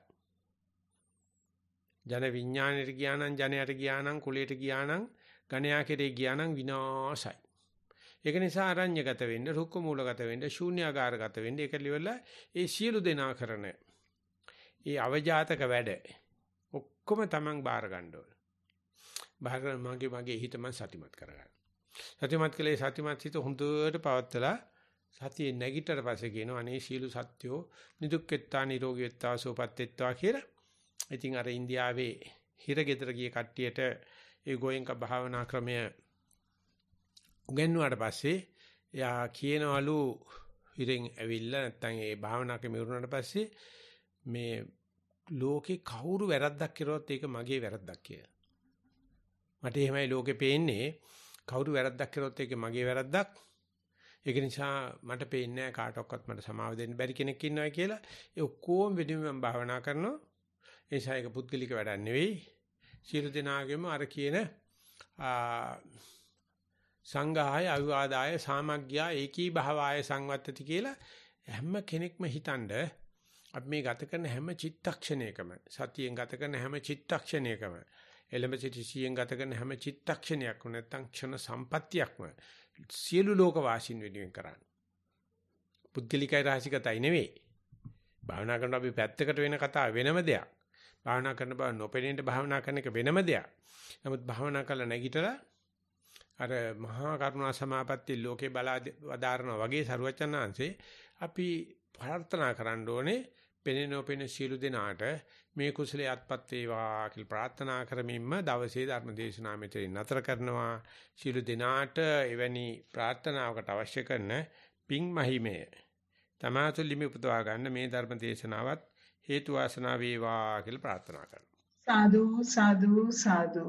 ජන විඥාණයට ගියා නම් ජනයට ගියා නම් කුලයට ගියා නම් ගණයා කෙරේ ගියා නම් විනාශයි. ඒක නිසා අරඤ්‍යගත වෙන්න, රුක්ක මූලගත වෙන්න, ශූන්‍යාකාරගත වෙන්න ඒක ලෙවල ඒ සියලු දෙනා කරන ඒ අවජාතක වැඩ ඔක්කොම Taman බාර ගන්න ඕන. බාර මගේ මගේ හිත මන් සතිමත් කරගන්න. සතිමත් කලේ සතිමත් හිත හොඳට පවත්තලා සතියේ නැගිටතර පස්සේ කියනවා අනේ සීලු සත්‍යෝ නිදුක්කෙත්තා නිරෝගීත්වා සෝපත්ත්වා කියලා. ඉතින් අර ඉන්දියාවේ හිරගෙදර ගිය කට්ටියට ඒ ගෝයෙන්ක භාවනා ක්‍රමය උගන්වුවාට පස්සේ එයා කියනවලු ඉරෙන් ඇවිල්ලා නැත්තම් ඒ භාවනා ක්‍රම ඉරුණාට පස්සේ මේ ලෝකේ කවුරු වැරද්දක් කරොත් ඒක මගේ වැරද්දක් කියලා. මට එහෙමයි ලෝකේ පේන්නේ කවුරු වැරද්දක් කරොත් ඒක මගේ වැරද්දක් ඒක නිසා මට පේන්නේ නැහැ කාටවත් මට සමාව දෙන්න බැරි කෙනෙක් ඉන්නවා කියලා. ඒ ඔක්කොම වෙනුවෙන් මම භාවනා කරනවා. ඒ නිසා ඒක පුද්ගලික වැඩක් නෙවෙයි. සියලු දෙනාගෙම අර කියන සංඝාය අවිවාදාය සාමග්ග්‍යා ඒකී භාවාය සංවත්තති කියලා හැම කෙනෙක්ම හිතනද අපි මේ ගත කරන හැම චිත්තක්ෂණයකම සතියෙන් ගත කරන හැම චිත්තක්ෂණයකම එළඹ සිටි සියෙන් ගත කරන හැම චිත්තක්ෂණයක් නැත්නම් ක්ෂණ සම්පත්තියක්ම සියලු ලෝක වාසින් වෙනුවෙන් කරන්න. පුද්ගලිකයි රහසිකතයි නෙවෙයි. භාවනා කරන අපි පැත්තකට වෙන කතා වෙනම දෙයක්. භාවනා කරන බව නොපෙනෙන්න භාවනා කරන එක වෙනම දෙයක්. නමුත් භාවනා කළා නැගිටලා අර මහා කරුණා සමාපatti ලෝකේ බලා වදාරනවා වගේ සරුවචනාංශේ අපි ප්‍රාර්ථනා කරන්න ඕනේ පෙනෙන නොපෙනෙන සියලු දෙනාට මේ කුසලයේ අත්පත් වේවා කියලා ප්‍රාර්ථනා කරමින්ම දවසේ ධර්ම දේශනාව මෙතන නතර කරනවා සියලු දෙනාට එවැනි ප්‍රාර්ථනාවකට අවශ්‍ය කරන පිං මහිමය තමා තුළින් උපදවා ගන්න මේ ධර්ම දේශනාවත් හේතු වාසනා වේවා කියලා ප්‍රාර්ථනා කරනවා. සාදු සාදු සාදු